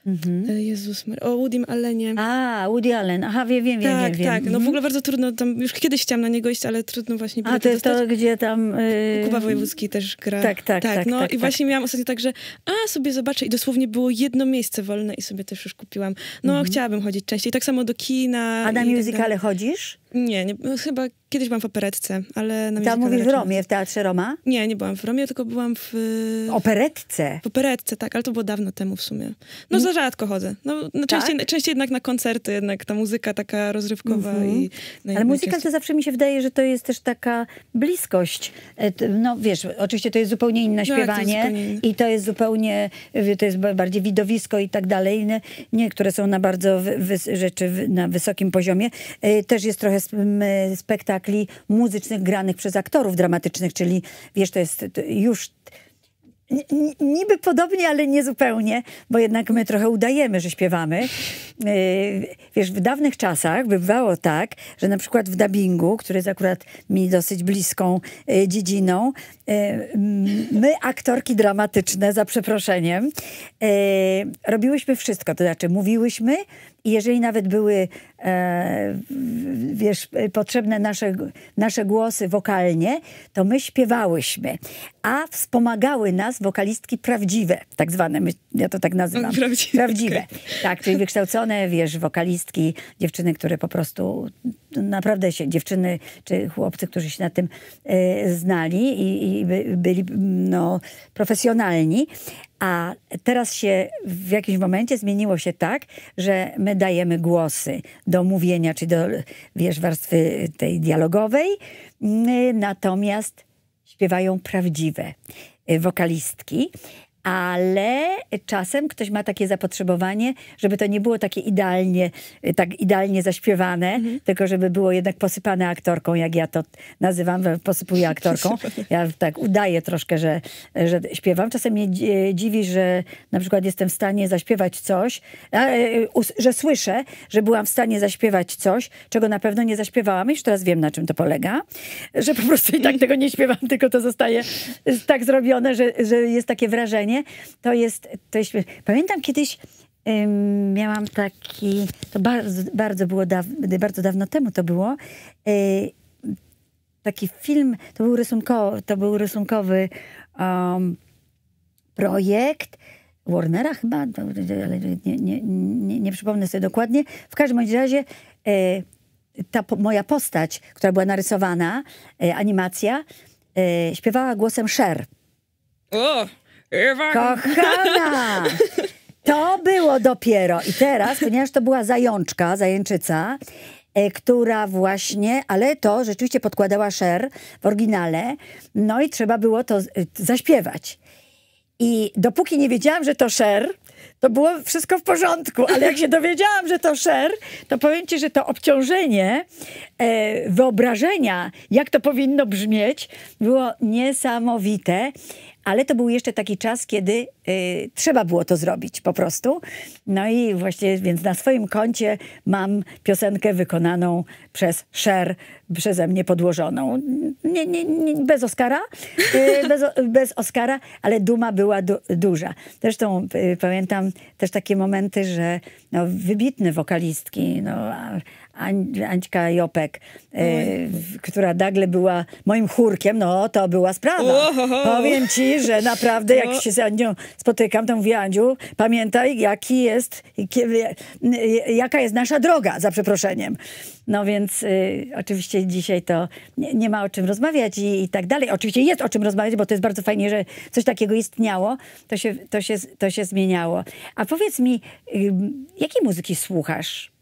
Mhm. E, Jezus, Mar o Woody Allenie. A, Woody Allen, aha, wiem, wiem, tak, wiem. Tak, tak, no w mhm. ogóle bardzo trudno, tam już kiedyś chciałam na niego iść, ale trudno właśnie było A, to jest to, gdzie tam... Yy... Kuba Wojewódzki też gra. Tak, tak, tak. tak no tak, i tak. właśnie miałam ostatnio tak, że a, sobie zobaczę i dosłownie było jedno miejsce wolne i sobie też już kupiłam. No, mhm. chciałabym chodzić częściej, tak samo do kina. A na tak musicale chodzisz? Nie, nie, chyba kiedyś byłam w operetce, ale na Tam mówisz w Romie, w Teatrze Roma? Nie, nie byłam w Romie, tylko byłam w... Operetce? W operetce, tak, ale to było dawno temu w sumie. No za rzadko chodzę. No, no częściej, tak? częściej jednak na koncerty, jednak ta muzyka taka rozrywkowa mm -hmm. i... No, ale muzyka to zawsze mi się wydaje, że to jest też taka bliskość. E, no wiesz, oczywiście to jest zupełnie inne tak, śpiewanie to zupełnie... i to jest zupełnie, to jest bardziej widowisko i tak dalej. Niektóre są na bardzo rzeczy na wysokim poziomie. E, też jest trochę spektakli muzycznych granych przez aktorów dramatycznych, czyli wiesz, to jest już niby podobnie, ale nie zupełnie, bo jednak my trochę udajemy, że śpiewamy. E, wiesz, w dawnych czasach bywało tak, że na przykład w dubbingu, który jest akurat mi dosyć bliską e, dziedziną, E, my, aktorki dramatyczne, za przeproszeniem, e, robiłyśmy wszystko. To znaczy, mówiłyśmy i jeżeli nawet były, e, wiesz, potrzebne nasze, nasze głosy wokalnie, to my śpiewałyśmy. A wspomagały nas wokalistki prawdziwe, tak zwane, ja to tak nazywam. Prawdziwe. prawdziwe. Okay. Tak, czyli wykształcone, wiesz, wokalistki, dziewczyny, które po prostu naprawdę się, dziewczyny czy chłopcy, którzy się na tym e, znali i, i by, byli no, profesjonalni. A teraz się w jakimś momencie zmieniło się tak, że my dajemy głosy do mówienia, czy do wiesz, warstwy tej dialogowej, natomiast śpiewają prawdziwe e, wokalistki ale czasem ktoś ma takie zapotrzebowanie, żeby to nie było takie idealnie, y, tak idealnie zaśpiewane, mhm. tylko żeby było jednak posypane aktorką, jak ja to nazywam, posypuję aktorką. Ja tak udaję troszkę, że, że śpiewam. Czasem mnie dziwi, że na przykład jestem w stanie zaśpiewać coś, e, że słyszę, że byłam w stanie zaśpiewać coś, czego na pewno nie zaśpiewałam. Już teraz wiem, na czym to polega, że po prostu i tak mhm. tego nie śpiewam, tylko to zostaje tak zrobione, że, że jest takie wrażenie, mnie to jest, to jest Pamiętam kiedyś miałam taki, to bardzo, bardzo było, daw, bardzo dawno temu to było, e, taki film, to był, rysunko, to był rysunkowy um, projekt, Warnera chyba, ale nie, nie, nie, nie, przypomnę sobie dokładnie. W każdym razie e, ta po, moja postać, która była narysowana, e, animacja, śpiewała głosem Sher. O! Ewa. Kochana! To było dopiero. I teraz, ponieważ to była zajączka, zajęczyca, e, która właśnie, ale to rzeczywiście podkładała Sher w oryginale, no i trzeba było to e, zaśpiewać. I dopóki nie wiedziałam, że to Sher, to było wszystko w porządku, ale jak się dowiedziałam, że to Sher, to powiem ci, że to obciążenie e, wyobrażenia, jak to powinno brzmieć, było niesamowite ale to był jeszcze taki czas, kiedy y, trzeba było to zrobić po prostu. No i właśnie, więc na swoim koncie mam piosenkę wykonaną przez Sher, przeze mnie podłożoną. Nie, nie, nie bez Oscara, y, bez, bez Oscara, ale duma była du duża. Zresztą y, pamiętam też takie momenty, że no, wybitne wokalistki, no, Ań, Jopek, e, która nagle była moim chórkiem, no to była sprawa. Ohoho. Powiem ci, że naprawdę jak no. się z Andzią spotykam, to mówię Andziu, pamiętaj jaki jest, e, jaka jest nasza droga, za przeproszeniem. No więc y, oczywiście dzisiaj to nie, nie, ma o czym rozmawiać i, i, tak dalej. Oczywiście jest o czym rozmawiać, bo to jest bardzo fajnie, że coś takiego istniało, to się, to się, to się zmieniało. A powiedz mi, y, jakiej muzyki słuchasz?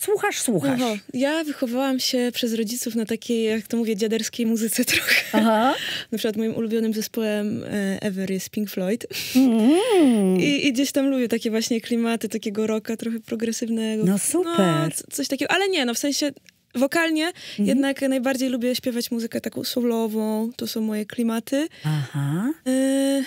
Słuchasz, słuchasz. Aha. Ja wychowałam się przez rodziców na takiej, jak to mówię, dziaderskiej muzyce trochę. Aha. Na przykład moim ulubionym zespołem e, ever jest Pink Floyd. Mm. I, I, gdzieś tam lubię takie właśnie klimaty takiego rocka trochę progresywnego. No super. No, coś takiego, ale nie, no w sensie wokalnie mhm. jednak najbardziej lubię śpiewać muzykę taką soulową. To są moje klimaty. Aha. Y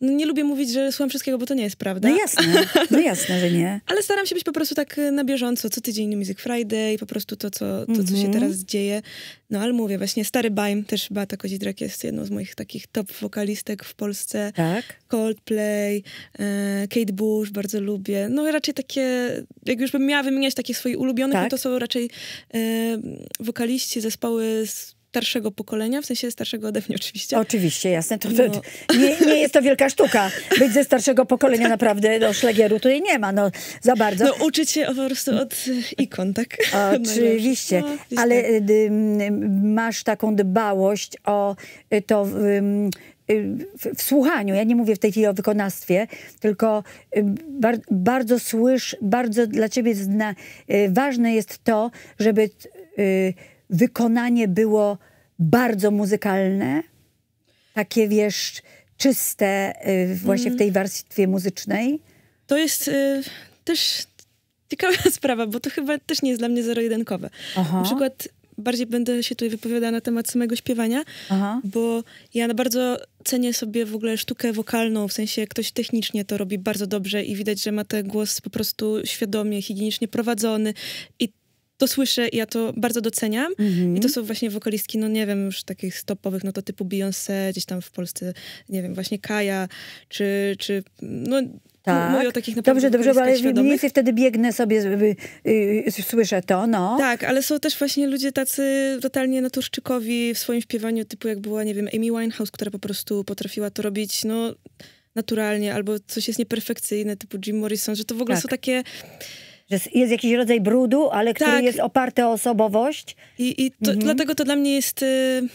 no nie lubię mówić, że słucham wszystkiego, bo to nie jest prawda. No jasne, no jasne, że nie. Ale staram się być po prostu tak y, na bieżąco, co tydzień Music Friday, po prostu to, co, to, co się mhm. teraz dzieje. No ale mówię, właśnie Stary Bajm, też tako Kozidrak jest jedną z moich takich top wokalistek w Polsce. Tak. Coldplay, y, Kate Bush bardzo lubię. No raczej takie, jak już bym miała wymieniać takich swoich ulubionych, tak. no to są raczej e, wokaliści, zespoły z starszego pokolenia, w sensie starszego ode mnie oczywiście. Oczywiście, jasne. To, no. to, nie, nie, jest to wielka sztuka. Być ze starszego pokolenia tak. naprawdę, no szlagieru tutaj nie ma, no za bardzo. No uczyć się po prostu od e, ikon, tak? No, no, oczywiście, no, ale tak. y, masz taką dbałość o y, to... Y, w, w, słuchaniu, ja nie mówię w tej chwili o wykonawstwie, tylko bar, bardzo słysz, bardzo dla ciebie zna, y, ważne jest to, żeby y, wykonanie było bardzo muzykalne, takie wiesz, czyste y, właśnie w mm. tej warstwie muzycznej? To jest y, też ciekawa sprawa, bo to chyba też nie jest dla mnie zero-jedynkowe. Na przykład bardziej będę się tutaj wypowiadała na temat samego śpiewania, Aha. bo ja bardzo cenię sobie w ogóle sztukę wokalną, w sensie ktoś technicznie to robi bardzo dobrze i widać, że ma ten głos po prostu świadomie, higienicznie prowadzony i to słyszę i ja to bardzo doceniam. Mhm. I to są właśnie wokalistki, no nie wiem, już takich stopowych, no to typu Beyoncé, gdzieś tam w Polsce, nie wiem, właśnie Kaja, czy, czy no, no tak. Mówię o takich naprawdę Dobrze, dobrze, ale świadomych. wtedy biegnę sobie, y, y, y, słyszę to, no. Tak, ale są też właśnie ludzie tacy totalnie naturszczykowi w swoim śpiewaniu, typu jak była, nie wiem, Amy Winehouse, która po prostu potrafiła to robić, no naturalnie, albo coś jest nieperfekcyjne, typu Jim Morrison, że to w ogóle tak. są takie że jest jakiś rodzaj brudu, ale który tak. jest oparty o osobowość. I, i to, mhm. dlatego to dla mnie jest... Y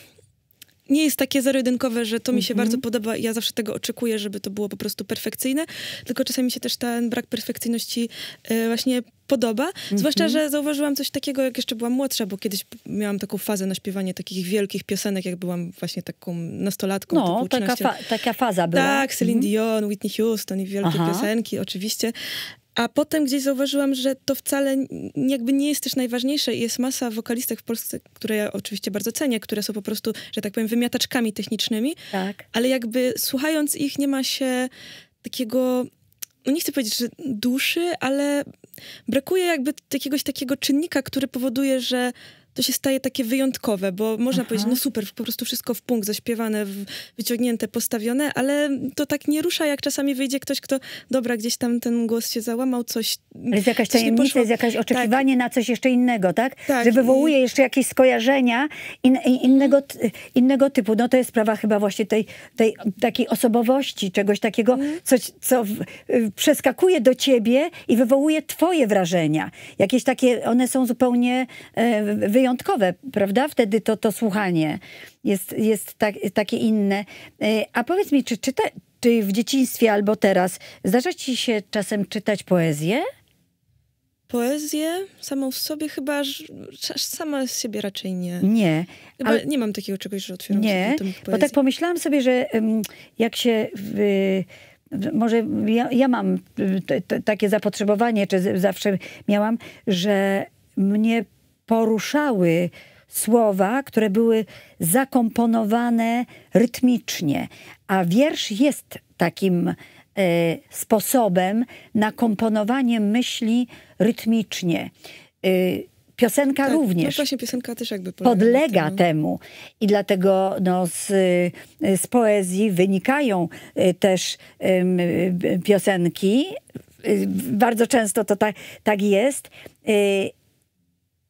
nie jest takie zero-jedynkowe, że to mi się mhm. bardzo podoba i ja zawsze tego oczekuję, żeby to było po prostu perfekcyjne, tylko czasami się też ten brak perfekcyjności y, właśnie podoba. Mhm. Zwłaszcza, że zauważyłam coś takiego, jak jeszcze byłam młodsza, bo kiedyś miałam taką fazę na śpiewanie takich wielkich piosenek, jak byłam właśnie taką nastolatką. No, taka, fa taka faza była. Tak, Celine mm Dion, Whitney Houston i wielkie Aha. piosenki, oczywiście. A potem gdzieś zauważyłam, że to wcale jakby nie jest też najważniejsze i jest masa wokalistek w Polsce, które ja oczywiście bardzo cenię, które są po prostu, że tak powiem, wymiataczkami technicznymi. Tak. Ale jakby słuchając ich nie ma się takiego, no nie chcę powiedzieć, że duszy, ale brakuje jakby jakiegoś takiego czynnika, który powoduje, że to się staje takie wyjątkowe, bo można Aha. powiedzieć, no super, po prostu wszystko w punkt, zaśpiewane, wyciągnięte, postawione, ale to tak nie rusza, jak czasami wyjdzie ktoś, kto, dobra, gdzieś tam ten głos się załamał, coś Ale jest jakaś tajemnica, jest jakieś tak. oczekiwanie tak. na coś jeszcze innego, tak? tak. Że wywołuje jeszcze jakieś skojarzenia in, innego, mhm. innego typu. No to jest sprawa chyba właśnie tej, tej takiej osobowości, czegoś takiego, mhm. coś, co w, y, przeskakuje do ciebie i wywołuje twoje wrażenia. Jakieś takie, one są zupełnie e, wyjątkowe wyjątkowe, prawda? Wtedy to, to słuchanie jest, jest tak, takie inne. E, a powiedz mi, czy, czyta, czy w dzieciństwie albo teraz zdarza ci się czasem czytać poezję? Poezję samą w sobie chyba, sama z siebie raczej nie. Nie. Chyba ale nie mam takiego czegoś, że otwieram Nie, bo tak pomyślałam sobie, że jak się... może ja, ja mam y, takie zapotrzebowanie, czy zawsze miałam, że mnie poruszały słowa, które były zakomponowane rytmicznie, a wiersz jest takim e, sposobem na komponowanie myśli rytmicznie. E, piosenka tak, no również. No właśnie, piosenka też jakby podlega temu. No. temu. I dlatego no, z, e, z poezji wynikają też piosenki. Bardzo często to tak jest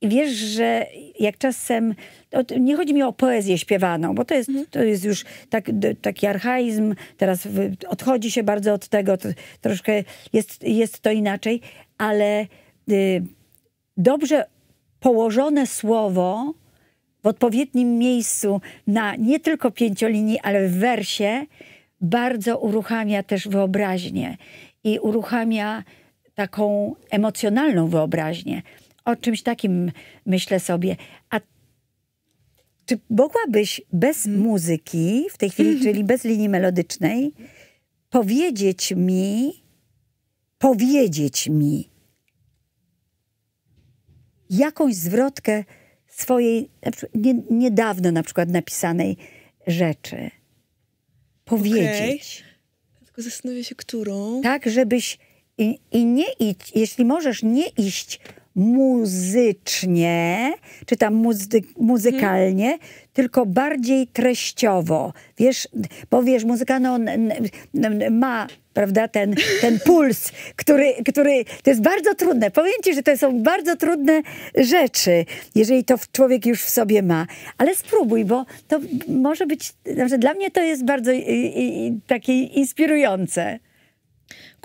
wiesz, że jak czasem, nie chodzi mi o poezję śpiewaną, bo to jest, mhm. to jest już tak, taki archaizm, teraz odchodzi się bardzo od tego, to, troszkę jest, jest to inaczej, ale y, dobrze położone słowo w odpowiednim miejscu na nie tylko pięciolinii, ale w wersie, bardzo uruchamia też wyobraźnię i uruchamia taką emocjonalną wyobraźnię. O czymś takim myślę sobie. A czy mogłabyś bez hmm. muzyki w tej chwili, czyli bez linii melodycznej, powiedzieć mi, powiedzieć mi jakąś zwrotkę swojej na przykład, nie, niedawno na przykład napisanej rzeczy? Powiedzieć. Okay. Tylko zastanowię się, którą. Tak, żebyś i, i nie iść, jeśli możesz nie iść muzycznie, czy tam muzy muzykalnie, hmm. tylko bardziej treściowo. Wiesz, bo wiesz, muzyka no, ma prawda, ten, ten puls, który, który, to jest bardzo trudne. Powiem ci, że to są bardzo trudne rzeczy, jeżeli to człowiek już w sobie ma. Ale spróbuj, bo to może być, znaczy dla mnie to jest bardzo i, i, takie inspirujące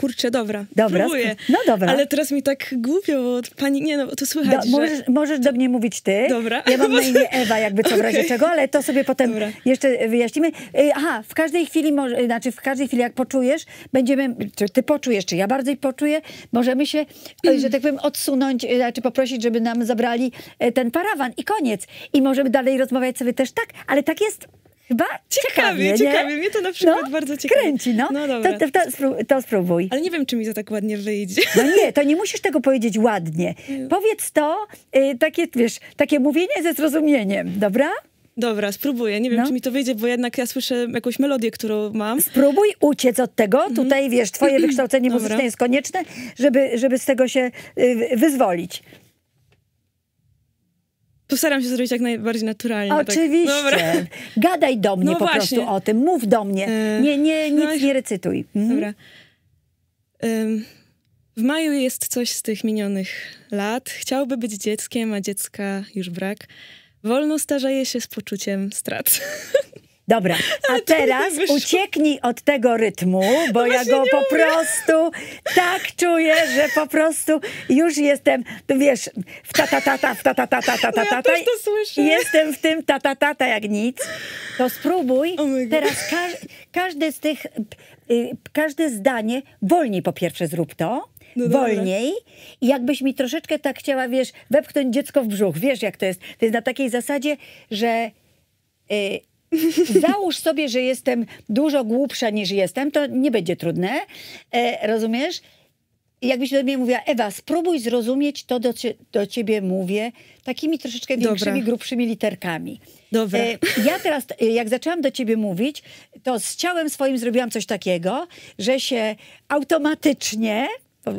kurczę, dobra, dobra próbuję. No dobra. Ale teraz mi tak głupio, bo pani, nie no, to słychać, do, możesz, że... możesz do mnie mówić ty. Dobra. Ja mam na imię Ewa, jakby co okay. w razie czego, ale to sobie potem dobra. jeszcze wyjaśnimy. Y, aha, w każdej chwili, może, y, znaczy w każdej chwili jak poczujesz, będziemy, czy ty poczujesz, czy ja bardziej poczuję, możemy się, mm. że tak powiem, odsunąć, znaczy poprosić, żeby nam zabrali ten parawan i koniec. I możemy dalej rozmawiać sobie też tak, ale tak jest Chyba ciekawie, ciekawie, ciekawie. Mnie to na przykład no, bardzo ciekawie. Kręci, no. no dobra. To, to, to, spróbuj. Ale nie wiem, czy mi to tak ładnie wyjdzie. No nie, to nie musisz tego powiedzieć ładnie. Mm. Powiedz to, y, takie, wiesz, takie mówienie ze zrozumieniem, dobra? Dobra, spróbuję. Nie wiem, no. czy mi to wyjdzie, bo jednak ja słyszę jakąś melodię, którą mam. Spróbuj uciec od tego. Mhm. Tutaj, wiesz, twoje wykształcenie muzyczne jest konieczne, żeby, żeby z tego się y, wyzwolić. Postaram się zrobić jak najbardziej naturalnie. Tak. Oczywiście. Tak. Dobra. Gadaj do mnie no po właśnie. prostu o tym. Mów do mnie. E, nie, nie, no nic no nie recytuj. Mhm. Dobra. w maju jest coś z tych minionych lat. Chciałby być dzieckiem, a dziecka już brak. Wolno starzeje się z poczuciem strat. Dobra, a teraz ucieknij od tego rytmu, bo ja go po prostu tak czuję, że po prostu już jestem, wiesz, w ta ta ta ta, ta ta ta ta ta ta ta ta. Jestem w tym ta ta ta ta jak nic. To spróbuj teraz każdy z tych, każde zdanie, wolniej po pierwsze zrób to. No wolniej i jakbyś mi troszeczkę tak chciała, wiesz, wepchnąć dziecko w brzuch. Wiesz, jak to jest? To jest na takiej zasadzie, że y, Załóż sobie, że jestem dużo głupsza niż jestem, to nie będzie trudne, e, rozumiesz? jakbyś do mnie mówiła, Ewa, spróbuj zrozumieć to, do, cie, do ciebie mówię, takimi troszeczkę większymi, Dobra. grubszymi literkami. Dobra. E, ja teraz, e, jak zaczęłam do ciebie mówić, to z ciałem swoim zrobiłam coś takiego, że się automatycznie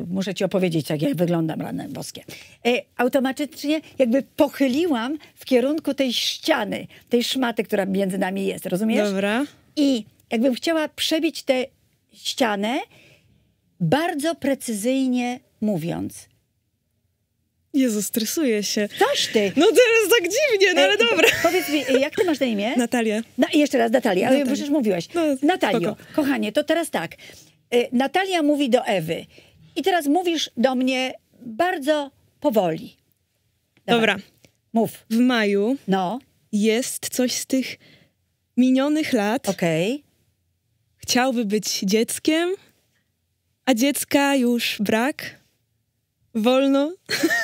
muszę ci opowiedzieć, jak ja wyglądam rany boskie, e, automatycznie jakby pochyliłam w kierunku tej ściany, tej szmaty, która między nami jest, rozumiesz? Dobra. I jakbym chciała przebić tę ścianę, bardzo precyzyjnie mówiąc. Jezu, stresuję się. Coś ty! No teraz tak dziwnie, no e, ale e, dobra. Powiedz mi, e, jak ty masz na imię? Natalia. Na, jeszcze raz, Natalia, ale już mówiłaś. No, Natalio, spoko. kochanie, to teraz tak. E, Natalia mówi do Ewy. I teraz mówisz do mnie bardzo powoli. Dawaj. Dobra. Mów. W maju no. jest coś z tych minionych lat. Okej. Okay. Chciałby być dzieckiem, a dziecka już brak. Wolno.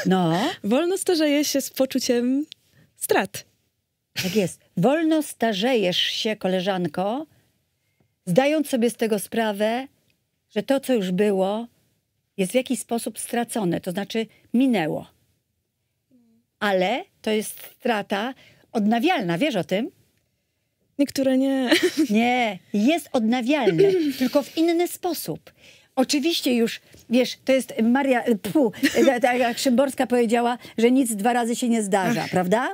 No. Wolno starzeje się z poczuciem strat. Tak jest. Wolno starzejesz się, koleżanko, zdając sobie z tego sprawę, że to, co już było, jest w jakiś sposób stracone, to znaczy minęło. Ale to jest strata odnawialna, wiesz o tym? Niektóre nie. Nie, jest odnawialne, tylko w inny sposób. Oczywiście już, wiesz, to jest Maria, jak Krzymborska powiedziała, że nic dwa razy się nie zdarza, Ach. prawda?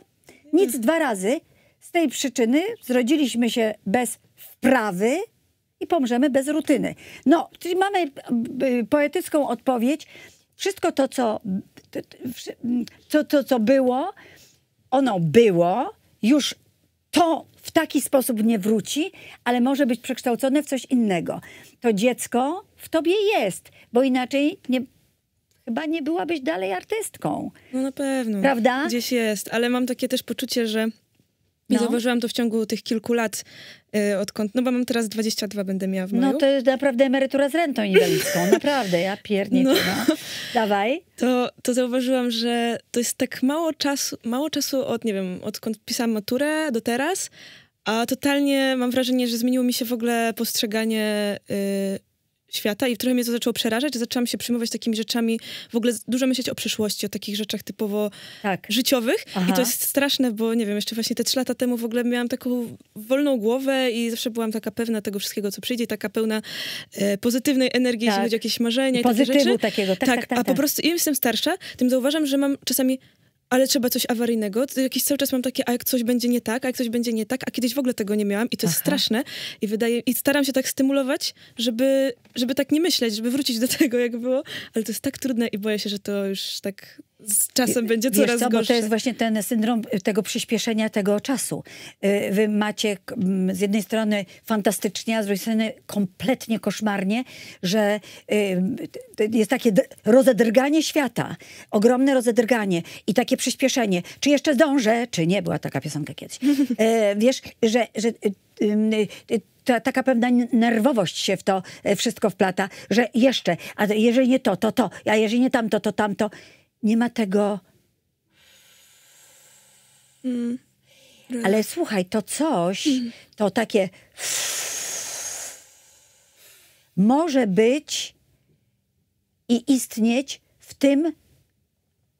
Nic dwa razy. Z tej przyczyny zrodziliśmy się bez wprawy, i pomrzemy bez rutyny. No, czyli mamy y, y, poetycką odpowiedź. Wszystko to, co, co, co, co było, ono było, już to w taki sposób nie wróci, ale może być przekształcone w coś innego. To dziecko w tobie jest, bo inaczej nie, chyba nie byłabyś dalej artystką. No na pewno. Prawda? Gdzieś jest, ale mam takie też poczucie, że i no. zauważyłam to w ciągu tych kilku lat, y, odkąd, no bo mam teraz 22, będę miała w no maju. No to jest naprawdę emerytura z rentą inwalidzką, naprawdę, ja pierdnię no. no. Dawaj. To, to zauważyłam, że to jest tak mało czasu, mało czasu od, nie wiem, odkąd pisałam maturę do teraz, a totalnie mam wrażenie, że zmieniło mi się w ogóle postrzeganie y, świata i trochę mnie to zaczęło przerażać, zaczęłam się przyjmować takimi rzeczami, w ogóle dużo myśleć o przyszłości, o takich rzeczach typowo tak. życiowych Aha. i to jest straszne, bo nie wiem, jeszcze właśnie te trzy lata temu w ogóle miałam taką wolną głowę i zawsze byłam taka pewna tego wszystkiego, co przyjdzie, taka pełna e, pozytywnej energii, tak. jeśli chodzi o jakieś marzenia i, i takie rzeczy. takiego, tak, tak, tak, tak A po tak. prostu im jestem starsza, tym zauważam, że mam czasami ale trzeba coś awaryjnego. Jakiś cały czas mam takie, a jak coś będzie nie tak, a jak coś będzie nie tak, a kiedyś w ogóle tego nie miałam i to Aha. jest straszne. I wydaje, i staram się tak stymulować, żeby, żeby tak nie myśleć, żeby wrócić do tego, jak było, ale to jest tak trudne i boję się, że to już tak z czasem będzie coraz co, gorsze. Bo to jest właśnie ten syndrom y, tego przyspieszenia tego czasu. Y, wy macie z jednej strony fantastycznie, a z drugiej strony kompletnie koszmarnie, że y, jest takie rozedrganie świata, ogromne rozedrganie i takie przyspieszenie. Czy jeszcze zdążę, czy nie, była taka piosenka kiedyś. Wiesz, że, że ta, taka pewna nerwowość się w to wszystko wplata, że jeszcze, a jeżeli nie to, to to, a jeżeli nie tamto, to tamto nie ma tego. Mm. Ale słuchaj, to coś, mm. to takie może być i istnieć w tym,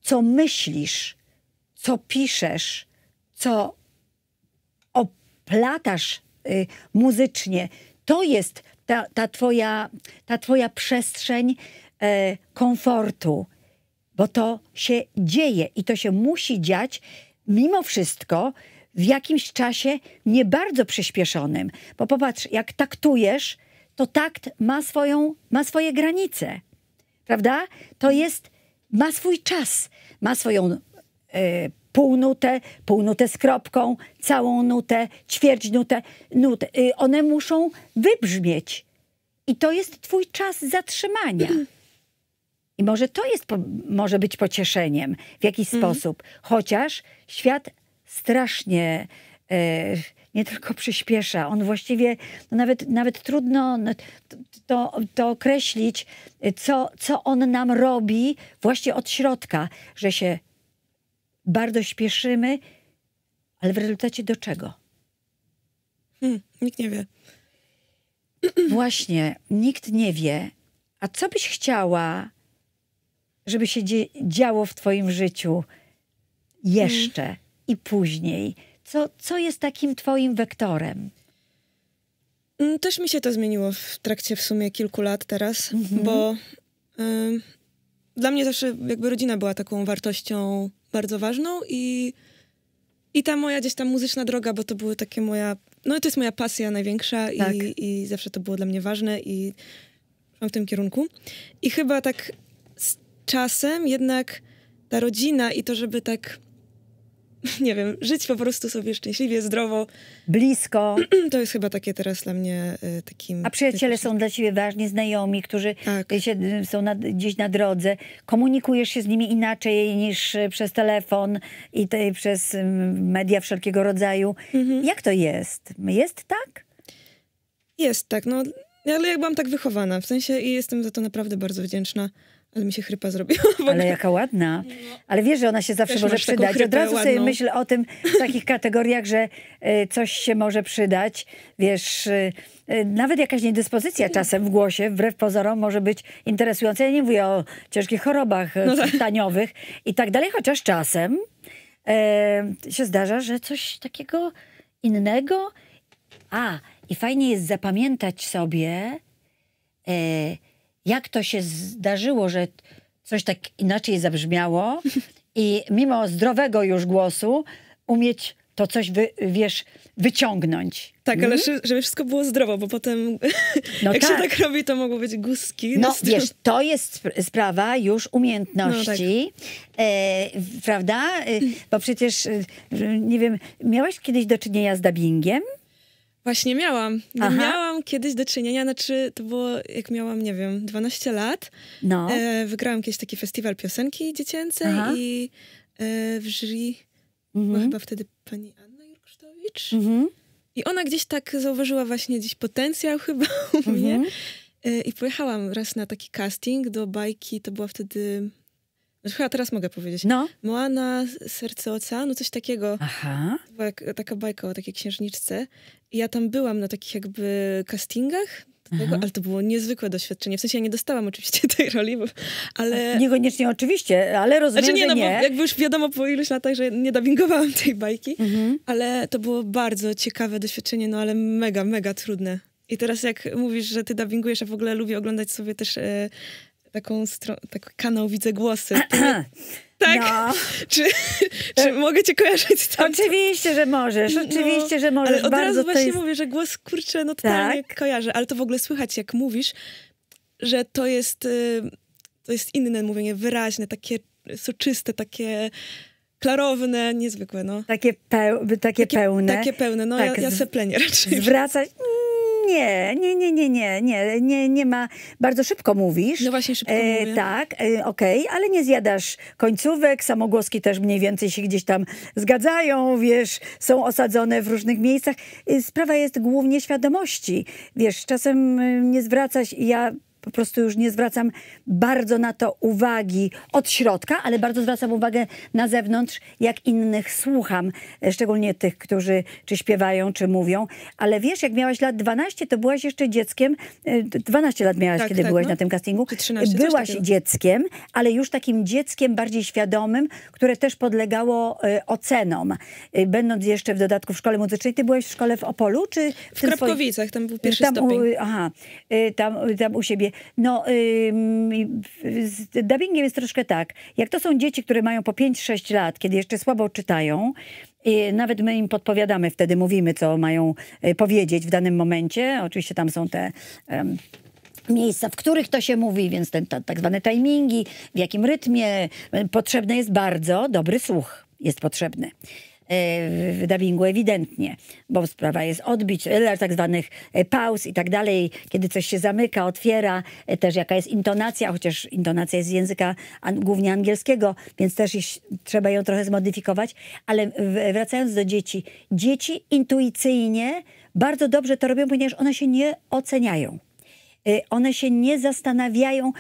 co myślisz, co piszesz, co oplatasz y, muzycznie. To jest ta, ta, twoja, ta twoja przestrzeń y, komfortu, bo to się dzieje i to się musi dziać mimo wszystko w jakimś czasie nie bardzo przyspieszonym. Bo popatrz, jak taktujesz, to takt ma, swoją, ma swoje granice, prawda? To jest, ma swój czas, ma swoją y, półnutę, półnutę z kropką, całą nutę, ćwierć nutę, nutę. Y, one muszą wybrzmieć. I to jest twój czas zatrzymania. I może to jest, może być pocieszeniem w jakiś mhm. sposób. Chociaż świat strasznie e, nie tylko przyspiesza, on właściwie, no nawet, nawet trudno to, to określić, co, co on nam robi właśnie od środka, że się bardzo śpieszymy, ale w rezultacie do czego? Hmm, nikt nie wie. Właśnie, nikt nie wie. A co byś chciała żeby się działo w Twoim życiu jeszcze mm. i później? Co, co jest takim Twoim wektorem? Mm, też mi się to zmieniło w trakcie w sumie kilku lat teraz, mm -hmm. bo y, dla mnie zawsze jakby rodzina była taką wartością bardzo ważną i, i ta moja gdzieś tam muzyczna droga, bo to były takie moja, no to jest moja pasja największa tak. i, i zawsze to było dla mnie ważne i w tym kierunku. I chyba tak czasem jednak ta rodzina i to, żeby tak, nie wiem, żyć po prostu sobie szczęśliwie, zdrowo. Blisko. To jest chyba takie teraz dla mnie e, takim... A przyjaciele są dla ciebie ważni, znajomi, którzy tak. E, się, e, są na, gdzieś na drodze. Komunikujesz się z nimi inaczej niż przez telefon i te, przez media wszelkiego rodzaju. Mhm. Jak to jest? Jest tak? Jest tak, no... Ale jak byłam tak wychowana, w sensie i jestem za to naprawdę bardzo wdzięczna. Ale mi się chrypa zrobiła. Ale jaka ładna. No. Ale wiesz, że ona się zawsze Też może przydać. Od razu ładną. sobie myśl o tym w takich kategoriach, że e, coś się może przydać. Wiesz, e, e, nawet jakaś niedyspozycja czasem w głosie, wbrew pozorom, może być interesująca. Ja nie mówię o ciężkich chorobach no tak. taniowych i tak dalej, chociaż czasem się zdarza, że coś takiego innego. A, i fajnie jest zapamiętać sobie jak to się zdarzyło, że coś tak inaczej zabrzmiało i mimo zdrowego już głosu umieć to coś, wy, wiesz, wyciągnąć. Tak, mm? ale hmm? żeby wszystko było zdrowo, bo potem no jak tak. się tak robi, to mogą być guski. No wiesz, to jest sprawa już umiejętności, no, tak. e, prawda? E, bo przecież, e, nie wiem, miałeś kiedyś do czynienia z dubbingiem? Właśnie miałam. No, miałam kiedyś do czynienia, znaczy to było, jak miałam, nie wiem, 12 lat. No. E, wygrałam kiedyś taki festiwal piosenki dziecięcej Aha. i e, w jury mhm. chyba wtedy pani Anna Jurksztowicz. Mhm. I ona gdzieś tak zauważyła właśnie gdzieś potencjał chyba u mhm. mnie. E, I pojechałam raz na taki casting do bajki, to była wtedy no, Chyba teraz mogę powiedzieć. No. Moana, Serce Oceanu, coś takiego. Aha. Była taka bajka o takiej księżniczce ja tam byłam na takich jakby castingach, tego, mhm. ale to było niezwykłe doświadczenie. W sensie ja nie dostałam oczywiście tej roli, bo, ale... Tak, niekoniecznie oczywiście, ale rozumiem, znaczy nie, no, nie. Bo jakby już wiadomo po iluś latach, że nie dubbingowałam tej bajki, mhm. ale to było bardzo ciekawe doświadczenie, no ale mega, mega trudne. I teraz jak mówisz, że ty dubbingujesz, a w ogóle lubię oglądać sobie też e, taką taki kanał Widzę Głosy. tak? No. Czy, czy e, mogę cię kojarzyć z Oczywiście, że możesz, no, oczywiście, no, że możesz. Ale od razu właśnie jest... mówię, że głos, kurczę, no totalnie tak? kojarzę, ale to w ogóle słychać, jak mówisz, że to jest, y, to jest inne mówienie, wyraźne, takie soczyste, takie klarowne, niezwykłe, no. Takie, peł takie, takie pełne. Takie pełne, no tak, ja, ja seplenię raczej. Zwracać, nie, nie, nie, nie, nie, nie, nie, nie ma. Bardzo szybko mówisz. No właśnie szybko e, mówię. Tak, e, okej, okay, ale nie zjadasz końcówek, samogłoski też mniej więcej się gdzieś tam zgadzają, wiesz, są osadzone w różnych miejscach. E, sprawa jest głównie świadomości. Wiesz, czasem e, nie zwracasz, ja po prostu już nie zwracam bardzo na to uwagi od środka, ale bardzo zwracam uwagę na zewnątrz, jak innych słucham, e, szczególnie tych, którzy czy śpiewają, czy mówią. Ale wiesz, jak miałaś lat 12, to byłaś jeszcze dzieckiem, 12 e, lat miałaś, tak, kiedy tak, byłaś no. na tym castingu. 13, byłaś dzieckiem, ale już takim dzieckiem bardziej świadomym, które też podlegało y, ocenom. Y, będąc jeszcze w dodatku w szkole muzycznej, ty byłaś w szkole w Opolu, czy... W, w Krapkowicach, tam był pierwszy tam, stopień. U, aha, y, tam, tam u siebie no, z dubbingiem jest troszkę tak. Jak to są dzieci, które mają po 5-6 lat, kiedy jeszcze słabo czytają, i y, nawet my im podpowiadamy, wtedy mówimy, co mają y, powiedzieć w danym momencie. Oczywiście tam są te um, miejsca, w których to się mówi, więc ten, ta, tak zwane timingi, w jakim rytmie. Potrzebny jest bardzo dobry słuch, jest potrzebny. E, w dubbingu ewidentnie, bo sprawa jest odbić, e, tak zwanych e, pauz i tak dalej, kiedy coś się zamyka, otwiera, też jaka jest intonacja, chociaż intonacja jest z języka głównie angielskiego, więc też trzeba ją trochę zmodyfikować, ale wracając do dzieci, dzieci intuicyjnie bardzo dobrze to robią, ponieważ one się nie oceniają. One się nie zastanawiają,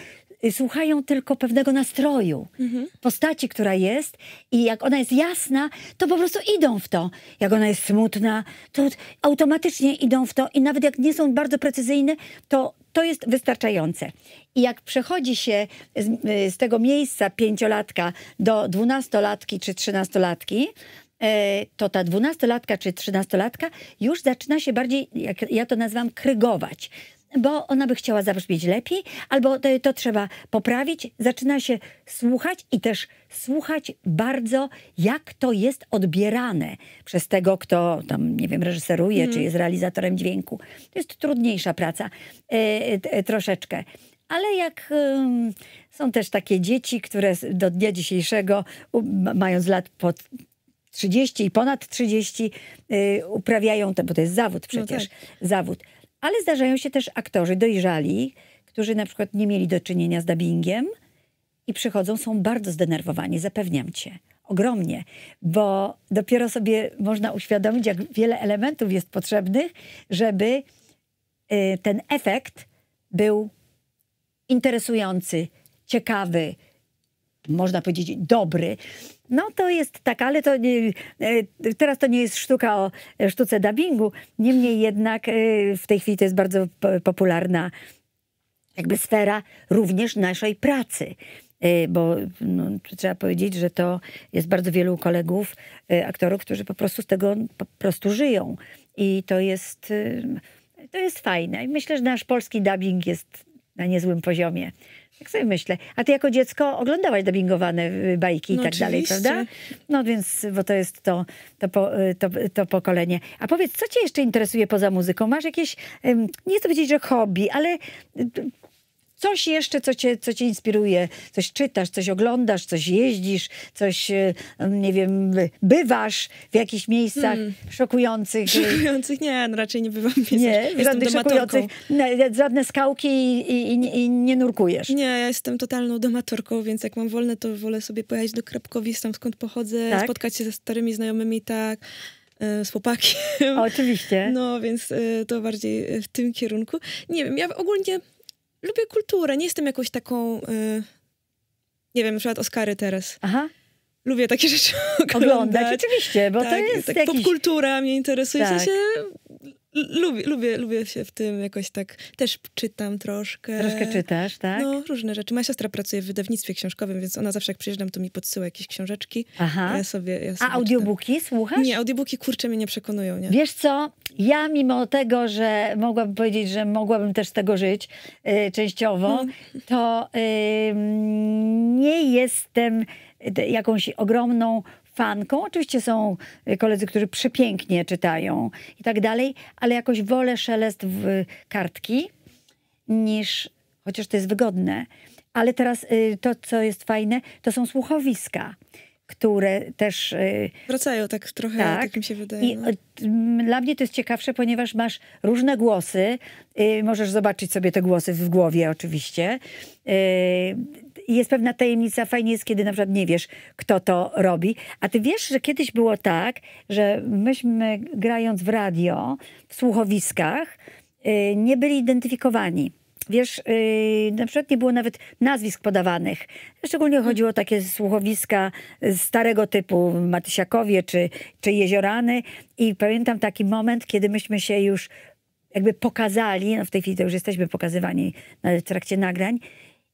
Y, słuchają tylko pewnego nastroju, mhm. postaci, która jest i jak ona jest jasna, to po prostu idą w to. Jak ona jest smutna, to automatycznie idą w to i nawet jak nie są bardzo precyzyjne, to to jest wystarczające. I jak przechodzi się z, y, z tego miejsca pięciolatka do dwunastolatki czy trzynastolatki, e, to ta dwunastolatka czy trzynastolatka już zaczyna się bardziej, jak ja to nazywam, krygować bo ona by chciała zabrzmieć lepiej, albo to, to trzeba poprawić. Zaczyna się słuchać i też słuchać bardzo, jak to jest odbierane przez tego, kto tam, nie wiem, reżyseruje, czy mhm. jest realizatorem dźwięku. To jest trudniejsza praca e, e, troszeczkę ale jak są też takie dzieci, które do dnia dzisiejszego, mając lat po 30 i ponad 30, y, uprawiają, to, bo to jest zawód no przecież, no tak. zawód, ale zdarzają się też aktorzy dojrzali, którzy na przykład nie mieli do czynienia z dubbingiem i przychodzą, są bardzo zdenerwowani, zapewniam cię. Ogromnie, bo dopiero sobie można uświadomić, jak wiele elementów jest potrzebnych, żeby y, ten efekt był interesujący, ciekawy, można powiedzieć dobry. No to jest tak, ale to nie, e, teraz to nie jest sztuka o e, sztuce dubbingu, niemniej jednak e, w tej chwili to jest bardzo popularna jakby sfera również naszej pracy bo no, trzeba powiedzieć, że to jest bardzo wielu kolegów, aktorów, którzy po prostu z tego po prostu żyją. I to jest, to jest fajne. I myślę, że nasz polski dubbing jest na niezłym poziomie. Jak sobie myślę. A ty jako dziecko oglądałaś dubbingowane y, bajki no i tak oczywiście. dalej, prawda? No więc, bo to jest to, to, po, y, to, to, pokolenie. A powiedz, co cię jeszcze interesuje poza muzyką? Masz jakieś, nie chcę powiedzieć, że hobby, ale y, coś jeszcze, co cię, co cię inspiruje. Coś czytasz, coś oglądasz, coś jeździsz, coś, e, mm, nie wiem, bywasz w jakichś miejscach hmm. szokujących. Szokujących? Nie, no raczej nie bywam. Nie, miejscach żadnych szokujących. E, żadne skałki i, i, i, nie nurkujesz. Nie, ja jestem totalną domatorką, więc jak mam wolne, to wolę sobie pojechać do Krapkowi, tam skąd pochodzę, tak? spotkać się ze starymi znajomymi, tak e, z chłopakiem. Oczywiście. No, więc to bardziej w tym kierunku. Nie wiem, ja ogólnie lubię kulturę, nie jestem jakąś taką, y, nie wiem, na przykład Oscary teraz. Aha. Lubię takie rzeczy oglądać. oglądać oczywiście, bo tak, to jest tak, jakiś... Popkultura mnie interesuje, tak. w sensie lubię, lubię, lubię się w tym jakoś tak, też czytam troszkę. Troszkę czytasz, tak? No, różne rzeczy. Moja siostra pracuje w wydawnictwie książkowym, więc ona zawsze jak przyjeżdżam, to mi podsyła jakieś książeczki. Aha. Ja sobie, ja sobie A audiobooki czytam. słuchasz? Nie, audiobooki kurczę mnie nie przekonują, nie? Wiesz co, ja mimo tego, że mogłabym powiedzieć, że mogłabym też z tego żyć y, częściowo, hmm. to y, nie jestem y, jakąś ogromną fanką. Oczywiście są y, koledzy, którzy przepięknie czytają i tak dalej, ale jakoś wolę szelest w y, kartki niż, chociaż to jest wygodne, ale teraz y, to, co jest fajne, to są słuchowiska które też... Y, Wracają tak trochę, tak, tak mi się wydaje. I, no. Y, dla mnie to jest ciekawsze, ponieważ masz różne głosy. Y, możesz zobaczyć sobie te głosy w głowie oczywiście. Jest pewna tajemnica, fajnie jest, kiedy na przykład nie wiesz, kto to robi. A ty wiesz, że kiedyś było tak, że myśmy grając w radio, w słuchowiskach, nie byli identyfikowani Wiesz, yy, na przykład nie było nawet nazwisk podawanych. Szczególnie chodziło o takie słuchowiska starego typu, Matysiakowie czy, czy Jeziorany. I pamiętam taki moment, kiedy myśmy się już jakby pokazali, no w tej chwili to już jesteśmy pokazywani w trakcie nagrań,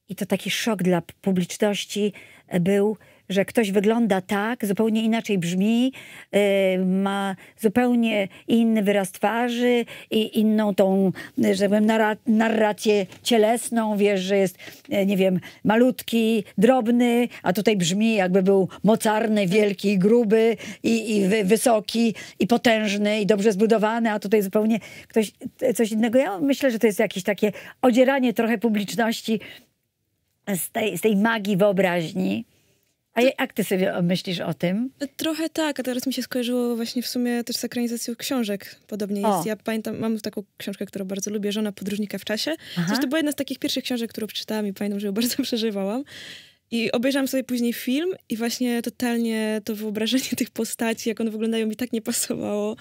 i to taki szok dla publiczności był, że ktoś wygląda tak, zupełnie inaczej brzmi, yy, ma zupełnie inny wyraz twarzy i inną tą, żebym narra narrację cielesną, wiesz, że jest, y, nie wiem, malutki, drobny, a tutaj brzmi jakby był mocarny, wielki, gruby i, i wy wysoki i potężny i dobrze zbudowany, a tutaj zupełnie ktoś, y, coś innego. Ja myślę, że to jest jakieś takie odzieranie trochę publiczności z tej, z tej magii wyobraźni. A jak ty sobie myślisz o tym? Trochę tak, a teraz mi się skojarzyło właśnie w sumie też z ekranizacją książek. Podobnie o. jest. Ja pamiętam, mam taką książkę, którą bardzo lubię, Żona podróżnika w czasie. To była jedna z takich pierwszych książek, którą przeczytałam i pamiętam, że ją bardzo przeżywałam. I obejrzałam sobie później film i właśnie totalnie to wyobrażenie tych postaci, jak one wyglądają, mi tak nie pasowało.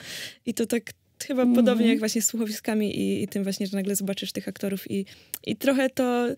I to tak chyba mm podobnie jak właśnie z słuchowiskami i, i, tym właśnie, że nagle zobaczysz tych aktorów i, i trochę to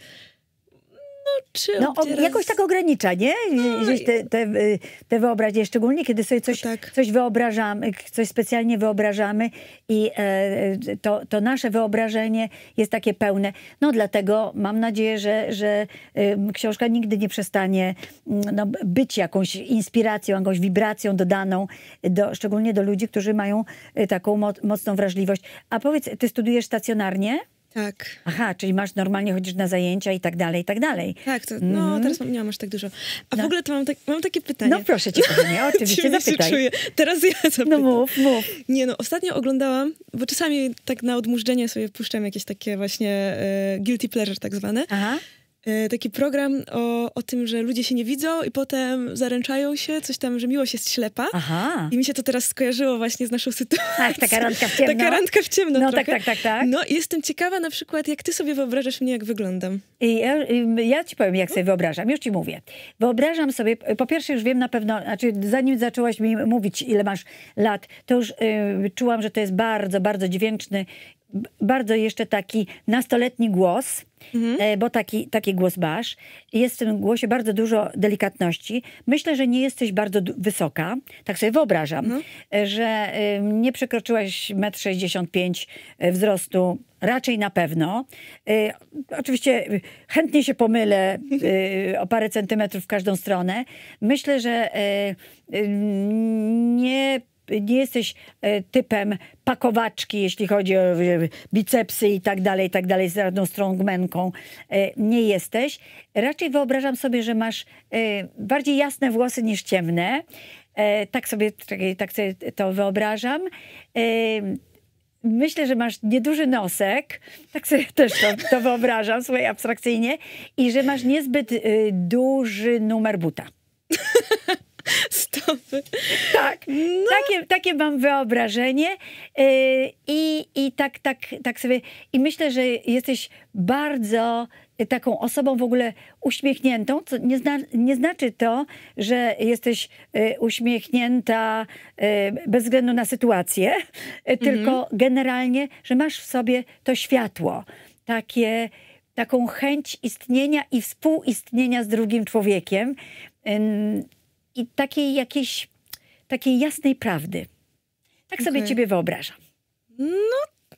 no czy... No, teraz... jakoś tak ogranicza, nie? No, te, te, y, te wyobraźnie, szczególnie kiedy sobie coś, tak. coś wyobrażamy, coś specjalnie wyobrażamy i e, e to, to nasze wyobrażenie jest takie pełne. No dlatego mam nadzieję, że, że e, książka nigdy nie przestanie mm, no, być jakąś inspiracją, jakąś wibracją dodaną, do, szczególnie do ludzi, którzy mają y, taką mo mocną wrażliwość. A powiedz, ty studiujesz stacjonarnie? Tak. Aha, czyli masz normalnie chodzisz na zajęcia i tak dalej, i tak dalej. Tak, to, no mm. teraz nie mam aż tak dużo. A no. w ogóle to mam, tak, mam takie pytanie. No proszę cię, się oczywiście zapytaj. Czuję? Teraz ja zapytam. No mów, mów. Nie no, ostatnio oglądałam, bo czasami tak na odmurzczenie sobie puszczam jakieś takie właśnie e, guilty pleasure tak zwane. Aha. E, taki program o, o tym, że ludzie się nie widzą i potem zaręczają się, coś tam, że miłość jest ślepa. Aha. I mi się to teraz skojarzyło właśnie z naszą sytuacją. Tak, taka randka w ciemno. Taka randka w ciemno No tak, trochę. tak, tak, tak, tak. No i jestem ciekawa na przykład, jak ty sobie wyobrażasz mnie, jak wyglądam. I ja, ja ci powiem, jak sobie wyobrażam. Już ci mówię. Wyobrażam sobie, po pierwsze już wiem na pewno, znaczy zanim zaczęłaś mi mówić, ile masz lat, to już yy, czułam, że to jest bardzo, bardzo dźwięczny bardzo jeszcze taki nastoletni głos, Mhm. E, bo taki, taki głos masz. Jest w tym głosie bardzo dużo delikatności. Myślę, że nie jesteś bardzo wysoka, tak sobie wyobrażam, mhm. że y, nie przekroczyłaś 1,65 m wzrostu, raczej na pewno. E, y, oczywiście chętnie się pomylę y, o parę centymetrów w każdą stronę. Myślę, że e, nie nie jesteś e, typem pakowaczki, jeśli chodzi o e, bicepsy i tak dalej, i tak dalej, z radną strongmanką. E, nie jesteś. Raczej wyobrażam sobie, że masz bardziej jasne włosy niż ciemne. Tak sobie, tak sobie to wyobrażam myślę, że masz nieduży nosek, tak sobie też to, to wyobrażam, swoje abstrakcyjnie, i że masz niezbyt duży numer buta. Stopy. Tak, no. takie, takie mam wyobrażenie y, i, i tak, tak, tak sobie, i myślę, że jesteś bardzo taką osobą w ogóle uśmiechniętą, co nie, zna, nie znaczy to, że jesteś y, uśmiechnięta y, bez względu na sytuację, mm -hmm. tylko generalnie, że masz w sobie to światło, takie, taką chęć istnienia i współistnienia z drugim człowiekiem i takiej jakiejś, takiej jasnej prawdy. Tak okay. sobie ciebie wyobrażam. No,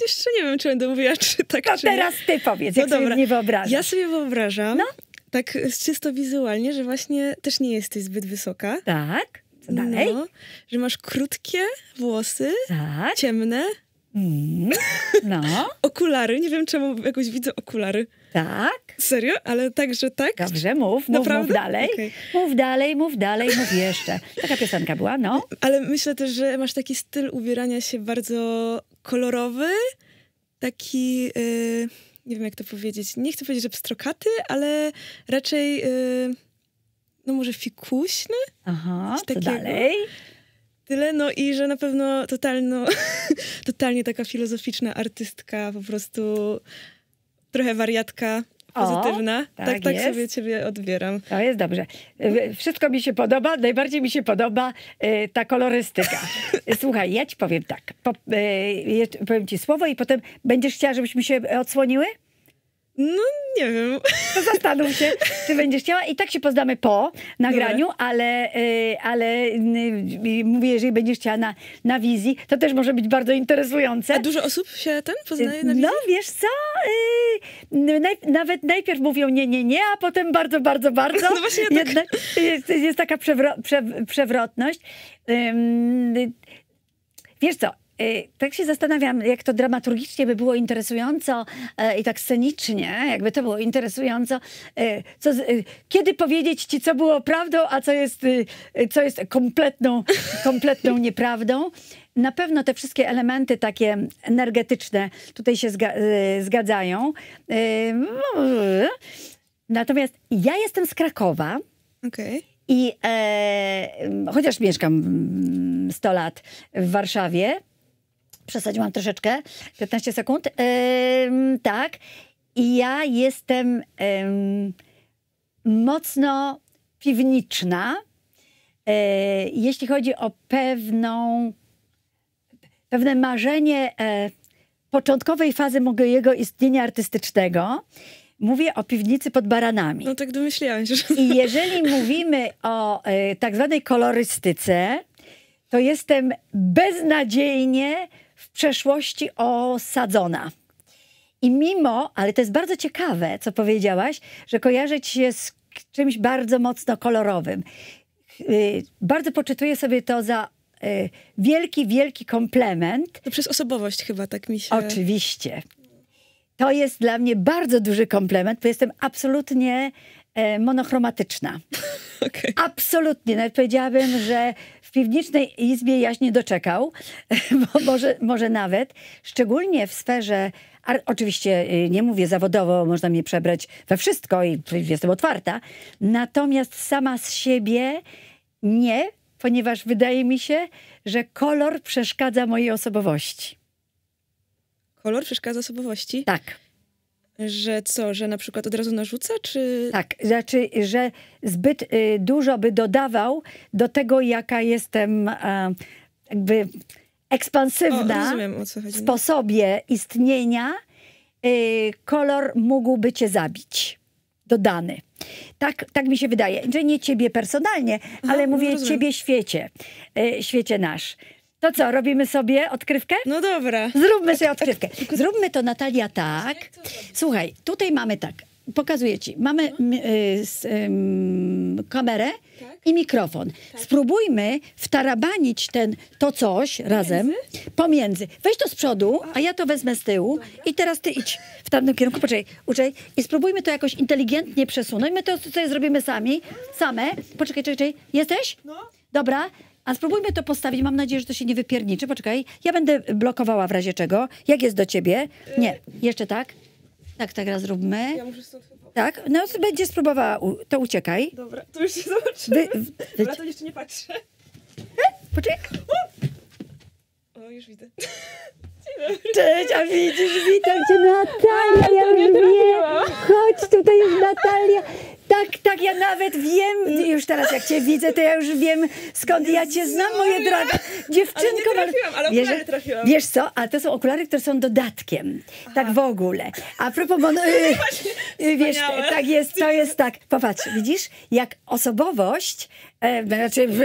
jeszcze nie wiem, czy będę mówiła, czy tak, To czy teraz nie. ty powiedz, no jak sobie sobie nie wyobrażasz. Ja sobie wyobrażam, no? tak czysto wizualnie, że właśnie też nie jesteś zbyt wysoka. Tak, co no, dalej? No, że masz krótkie włosy, tak. ciemne. Mm. No. okulary, nie wiem czemu jakoś widzę okulary. Tak. Serio? Ale także tak? Dobrze, mów, mów, mów dalej. Okay. Mów dalej, mów dalej, mów jeszcze. Taka piosenka była, no. Ale myślę też, że masz taki styl ubierania się bardzo kolorowy, taki... Yy, nie wiem, jak to powiedzieć. Nie chcę powiedzieć, że pstrokaty, ale raczej... Yy, no może fikuśny? Aha, Coś dalej? Tyle, no i że na pewno totalno, totalnie taka filozoficzna artystka, po prostu trochę wariatka, pozytywna. O, tak, tak, tak sobie ciebie odbieram. To jest dobrze. Y, wszystko mi się podoba, najbardziej mi się podoba y, ta kolorystyka. Słuchaj, ja ci powiem tak. Po, y, powiem ci słowo i potem będziesz chciała, żebyśmy się odsłoniły? No, nie wiem. To zastanów się, czy będziesz chciała. I tak się poznamy po nagraniu, ale, y, ale y, y, mówię, jeżeli będziesz chciała na, na wizji, to też może być bardzo interesujące. A dużo osób się ten poznaje na no, wizji? No, wiesz co, nawet najpierw mówią nie, nie, nie, a potem bardzo, bardzo, bardzo. No właśnie tak. jednak. jest, jest taka przewro, prze, przewrotność. Wiesz co, Y, tak się zastanawiam, jak to dramaturgicznie by było interesująco y, i tak scenicznie, jakby to było interesująco. Y, co, kiedy powiedzieć ci, co było prawdą, a co jest, co jest kompletną, kompletną nieprawdą? Na pewno te wszystkie elementy takie energetyczne tutaj się zga zgadzają. No, natomiast ja jestem z Krakowa. Okej. Okay. I e, chociaż mieszkam 100 mm, lat w Warszawie, Przesadziłam troszeczkę, 15 sekund. Ym, tak. I ja jestem ym, mocno piwniczna, yy, jeśli chodzi o pewną, pewne marzenie e, początkowej fazy mojego istnienia artystycznego. Mówię o piwnicy pod baranami. No tak domyślałam się. Że... I jeżeli mówimy o e, tak zwanej kolorystyce, to jestem beznadziejnie przeszłości osadzona. I mimo, ale to jest bardzo ciekawe, co powiedziałaś, że kojarzyć się z czymś bardzo mocno kolorowym. Y, bardzo poczytuję sobie to za y, wielki, wielki komplement. To przez osobowość chyba tak mi się... Oczywiście. To jest dla mnie bardzo duży komplement, bo jestem absolutnie E, monochromatyczna. Okay. Absolutnie. Nawet powiedziałabym, że w piwniczej izbie jaś nie doczekał, bo może, może nawet, szczególnie w sferze oczywiście y, nie mówię zawodowo, można mnie przebrać we wszystko i jestem otwarta. Natomiast sama z siebie nie, ponieważ wydaje mi się, że kolor przeszkadza mojej osobowości. Kolor przeszkadza osobowości? Tak. Że co, że na przykład od razu narzuca, czy... Tak, znaczy, że zbyt y, dużo by dodawał do tego, jaka jestem e, jakby ekspansywna o, rozumiem, o co no. sposobie istnienia, y, kolor mógłby cię zabić. Dodany. Tak, tak mi się wydaje, że nie ciebie personalnie, ale mówię no, rozumiem. ciebie świecie, y, świecie nasz, to co, robimy sobie odkrywkę? No dobra. Zróbmy sobie odkrywkę. Zróbmy to, Natalia, tak. Słuchaj, tutaj mamy tak. Pokazuję ci. Mamy mhm. y, y, kamerę tak. i mikrofon. Tak. Spróbujmy wtarabanić ten, to coś razem pomiędzy. Weź to z przodu, a ja to wezmę z tyłu. Dobra. I teraz ty idź w tamtym kierunku, poczekaj, uczej. I spróbujmy to jakoś inteligentnie przesunąć. My to sobie zrobimy sami, same. Poczekaj, czekaj, czekaj. Jesteś? No. Dobra, a spróbujmy to postawić. Mam nadzieję, że to się nie wypierniczy. Poczekaj, ja będę blokowała w razie czego. Jak jest do ciebie? Nie, jeszcze tak. Tak, tak raz zróbmy. Ja muszę stąd chyba. Tak, no będzie spróbowała, u- to uciekaj. Dobra, to już się zobaczymy. Wy- w- Dobra, to jeszcze nie patrzę. E? Poczekaj. O, już widzę. Cześć, a widzisz, witam cię Natalia, ja już Chodź, tutaj jest Natalia. Tak, tak, ja nawet wiem, już teraz jak cię widzę, to ja już wiem, skąd ja cię znam, moje droga. Dziewczynko, ale nie trafiłam, ale okulary wiesz, trafiłam. Wiesz co, a to są okulary, które są dodatkiem. Tak Aha. Tak w ogóle. A propos, mon, no y, y, wiesz, tak jest, to jest tak. Popatrz, widzisz, jak osobowość E, znaczy w,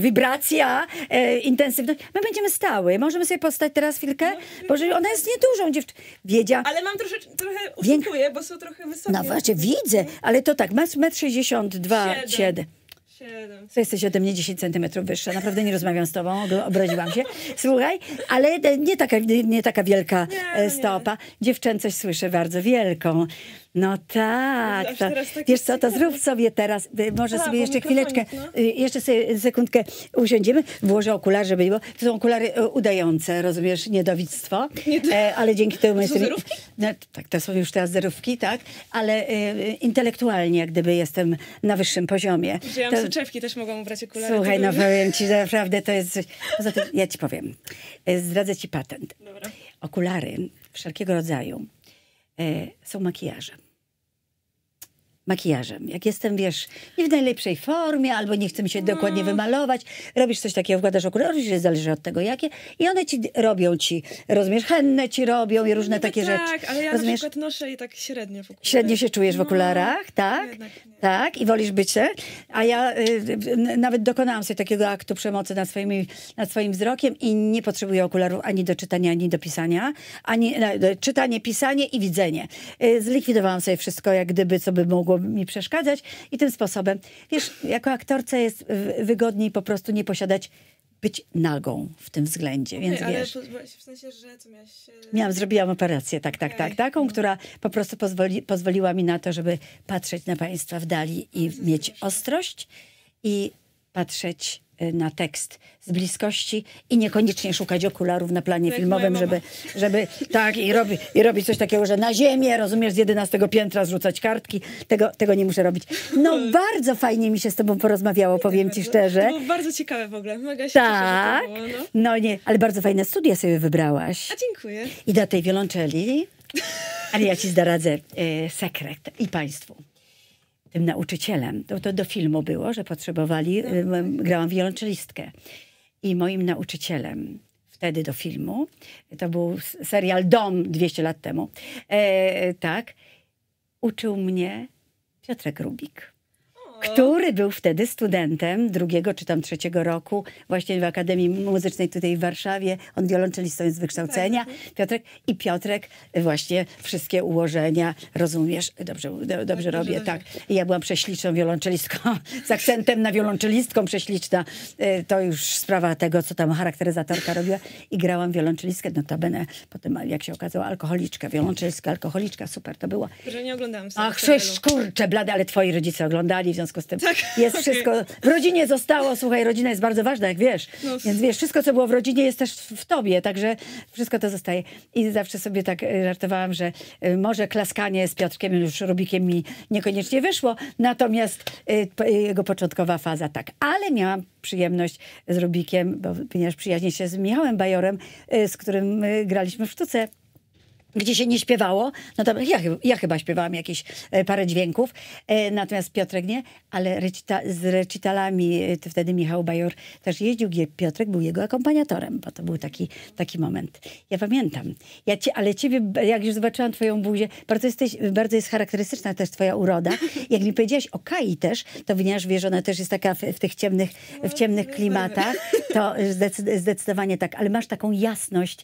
wibracja, e, intensywność. My będziemy stały. Możemy sobie postać teraz chwilkę? No, no, bo no, ona jest niedużą dziewczyną. Wiedzia. Ale mam trosze, trochę, uszukuje, bo są trochę wysokie. No właśnie, widzę, ale to tak, 1,62 m. 7. Siedem. Jesteś ode mnie 10 centymetrów wyższa. Naprawdę nie rozmawiam z tobą, obraziłam się. Słuchaj, ale e, nie taka, nie taka wielka nie, e, stopa. Nie. Dziewczęcość słyszę bardzo wielką. No tak. to, tak wiesz co, to zrób sobie teraz, y, może A, sobie jeszcze chwileczkę, no? Y, jeszcze sobie sekundkę usiądziemy. Włożę okulary, żeby było. To są okulary y, udające, rozumiesz, niedowictwo. Nie, to... E, ale dzięki temu... myślę, No, tak, to są już teraz zerówki, tak. Ale y, intelektualnie jak gdyby jestem na wyższym poziomie. Wzięłam to... soczewki, też mogłam ubrać okulary. Słuchaj, no powiem ci, naprawdę to jest... Poza tym, ja ci powiem, e, zdradzę ci patent. Dobra. Okulary wszelkiego rodzaju y, są makijażem makijażem. Jak jestem, wiesz, nie w najlepszej formie, albo nie chcę mi się mm. dokładnie wymalować, robisz coś takiego, wkładasz okulary, oczywiście zależy od tego jakie, i one ci robią ci, rozumiesz, henne ci robią i różne no takie tak, rzeczy. Tak, ale ja rozumiesz? na przykład noszę i tak średnio w okularach. Średnio się czujesz w no, okularach, no, tak? Jednak, tak, i wolisz bycie. A ja y, y, y, nawet dokonałam sobie takiego aktu przemocy nad, swoimi, nad swoim wzrokiem i nie potrzebuję okularów ani do czytania, ani do pisania. Ani, na, e, e, czytanie, pisanie i widzenie. Y, zlikwidowałam sobie wszystko, jak gdyby, co by mogło mi przeszkadzać i tym sposobem. Wiesz, jako aktorce jest wygodniej po prostu nie posiadać być nagą w tym względzie, okay, więc ale wiesz. Ale w sensie, że co miałaś... E, Miałam, zrobiłam operację, tak, tak, okay. tak, taką, no. która po prostu pozwoli, pozwoliła mi na to, żeby patrzeć na państwa w dali i no, mieć ostrość i patrzeć Y, na tekst z bliskości i niekoniecznie szukać okularów na planie filmowym, żeby, żeby tak i robi, i robi coś takiego, że na ziemię, rozumiesz, z 11 piętra zrzucać kartki. Tego, tego nie muszę robić. No bardzo fajnie mi się z tobą porozmawiało, powiem ci szczerze. To było bardzo ciekawe w ogóle. Mega się tak. Cieszę, było, no. no nie, ale bardzo fajne studia sobie wybrałaś. A dziękuję. I do tej wiolonczeli, ale ja ci zdradzę y, sekret i państwu tym nauczycielem. To, to do filmu było, że potrzebowali, tak, y, tak. grałam wiolonczelistkę. I moim nauczycielem wtedy do filmu, to był serial Dom 200 lat temu, e, tak, uczył mnie Piotrek Rubik który był wtedy studentem drugiego czy tam trzeciego roku właśnie w Akademii Muzycznej tutaj w Warszawie. On wiolonczelistą jest z wykształcenia. Tak, tak. Piotrek i Piotrek właśnie wszystkie ułożenia, rozumiesz? Dobrze, do, dobrze tak, robię, dobrze. tak. I ja byłam prześliczną wiolonczelistką, z akcentem na wiolonczelistką prześliczna. E, to już sprawa tego, co tam charakteryzatorka robiła. I grałam wiolonczelistkę, notabene potem, jak się okazało, alkoholiczka, wiolonczelistka, alkoholiczka, super to było. Że nie oglądałam Ach, przecież kurcze blady, ale twoi rodzice oglądali, w związku z tym. Tak, jest okay. wszystko. W rodzinie zostało, słuchaj, rodzina jest bardzo ważna, jak wiesz. No. Więc wiesz, wszystko, co było w rodzinie, jest też w tobie, także wszystko to zostaje. I zawsze sobie tak y, żartowałam, że y, może klaskanie z Piotrkiem już Rubikiem mi niekoniecznie wyszło, natomiast y, jego początkowa faza tak. Ale miałam przyjemność z Rubikiem, bo, ponieważ przyjaźnie się z Michałem Bajorem, z którym graliśmy w sztuce gdzie się nie śpiewało. No ja, ja chyba śpiewałam jakieś e, parę dźwięków, e, natomiast Piotrek nie, ale recita z recitalami e, wtedy Michał Bajor też jeździł, gdzie Piotrek był jego akompaniatorem, bo to był taki, taki moment. Ja pamiętam. Ja cię, ale ciebie, jak już zobaczyłam twoją buzię, bardzo, jesteś, bardzo jest charakterystyczna też twoja uroda. Jak mi powiedziałaś o Kai też, to ponieważ wiesz, ona też jest taka w, w tych ciemnych, w ciemnych klimatach, to zdecyd zdecydowanie tak, ale masz taką jasność,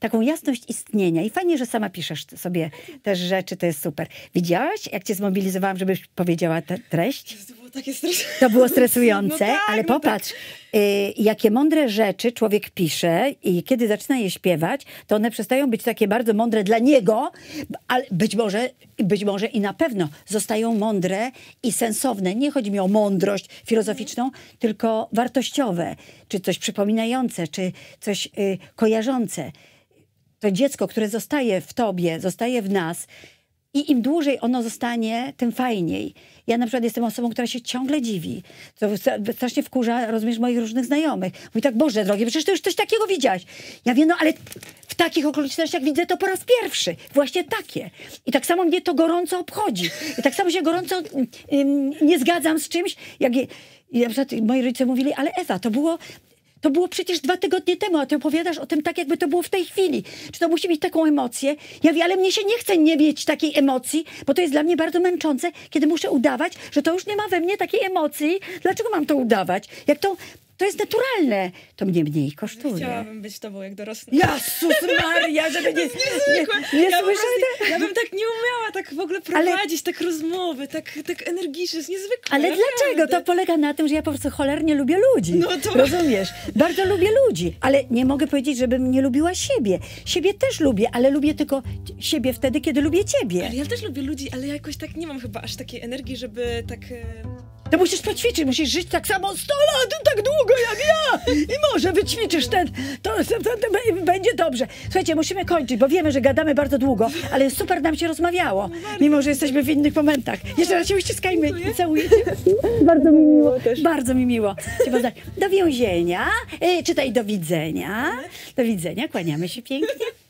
taką jasność istnienia. I fajnie, że sama piszesz sobie też rzeczy, to jest super. Widziałaś, jak cię zmobilizowałam, żebyś powiedziała treść? To było takie stresujące. To było stresujące, no tak, ale no popatrz, no tak. y, jakie mądre rzeczy człowiek pisze i kiedy zaczyna je śpiewać, to one przestają być takie bardzo mądre dla niego, ale być może, być może i na pewno zostają mądre i sensowne. Nie chodzi mi o mądrość filozoficzną, mhm. tylko wartościowe, czy coś przypominające, czy coś y, kojarzące to dziecko, które zostaje w tobie, zostaje w nas i im dłużej ono zostanie, tym fajniej. Ja na przykład jestem osobą, która się ciągle dziwi, co strasznie wkurza, rozumiesz, moich różnych znajomych. Mówi tak, Boże drogie, przecież ty już coś takiego widziałaś. Ja wiem, no ale w takich okolicznościach widzę to po raz pierwszy. Właśnie takie. I tak samo mnie to gorąco obchodzi. I tak samo się gorąco ym, mm, mm, nie zgadzam z czymś, jak... I na przykład moi rodzice mówili, ale Ewa, to było to było przecież dwa tygodnie temu, a ty opowiadasz o tym tak, jakby to było w tej chwili. Czy to musi mieć taką emocję? Ja wiem, ale mnie się nie chce nie mieć takiej emocji, bo to jest dla mnie bardzo męczące, kiedy muszę udawać, że to już nie ma we mnie takiej emocji. Dlaczego mam to udawać? Jak to to jest naturalne. To mnie mniej kosztuje. Chciałabym być tobą, jak dorosła. Jasus Maria, żeby nie... Niezwykłe. Nie, nie ja, prostu, ja bym tak nie umiała tak w ogóle prowadzić, ale, tak rozmowy, tak, tak energicznie, jest niezwykłe. Ale naprawdę. dlaczego? To polega na tym, że ja po prostu cholernie lubię ludzi. No to... Rozumiesz? Bardzo lubię ludzi, ale nie mogę powiedzieć, żebym nie lubiła siebie. Siebie też lubię, ale lubię tylko siebie wtedy, kiedy lubię ciebie. Ale ja też lubię ludzi, ale ja jakoś tak nie mam chyba aż takiej energii, żeby tak... E, to no musisz poćwiczyć, musisz żyć tak samo 100 lat, tak długo jak ja! I może wyćwiczysz ten, to, to, to, to będzie dobrze. Słuchajcie, musimy kończyć, bo wiemy, że gadamy bardzo długo, ale super nam się rozmawiało, mimo że jesteśmy w innych momentach. Jeszcze raz się uściskajmy i Bardzo mi miło. też. Bardzo mi miło. Do więzienia, y, czytaj do widzenia. Do widzenia, kłaniamy się pięknie.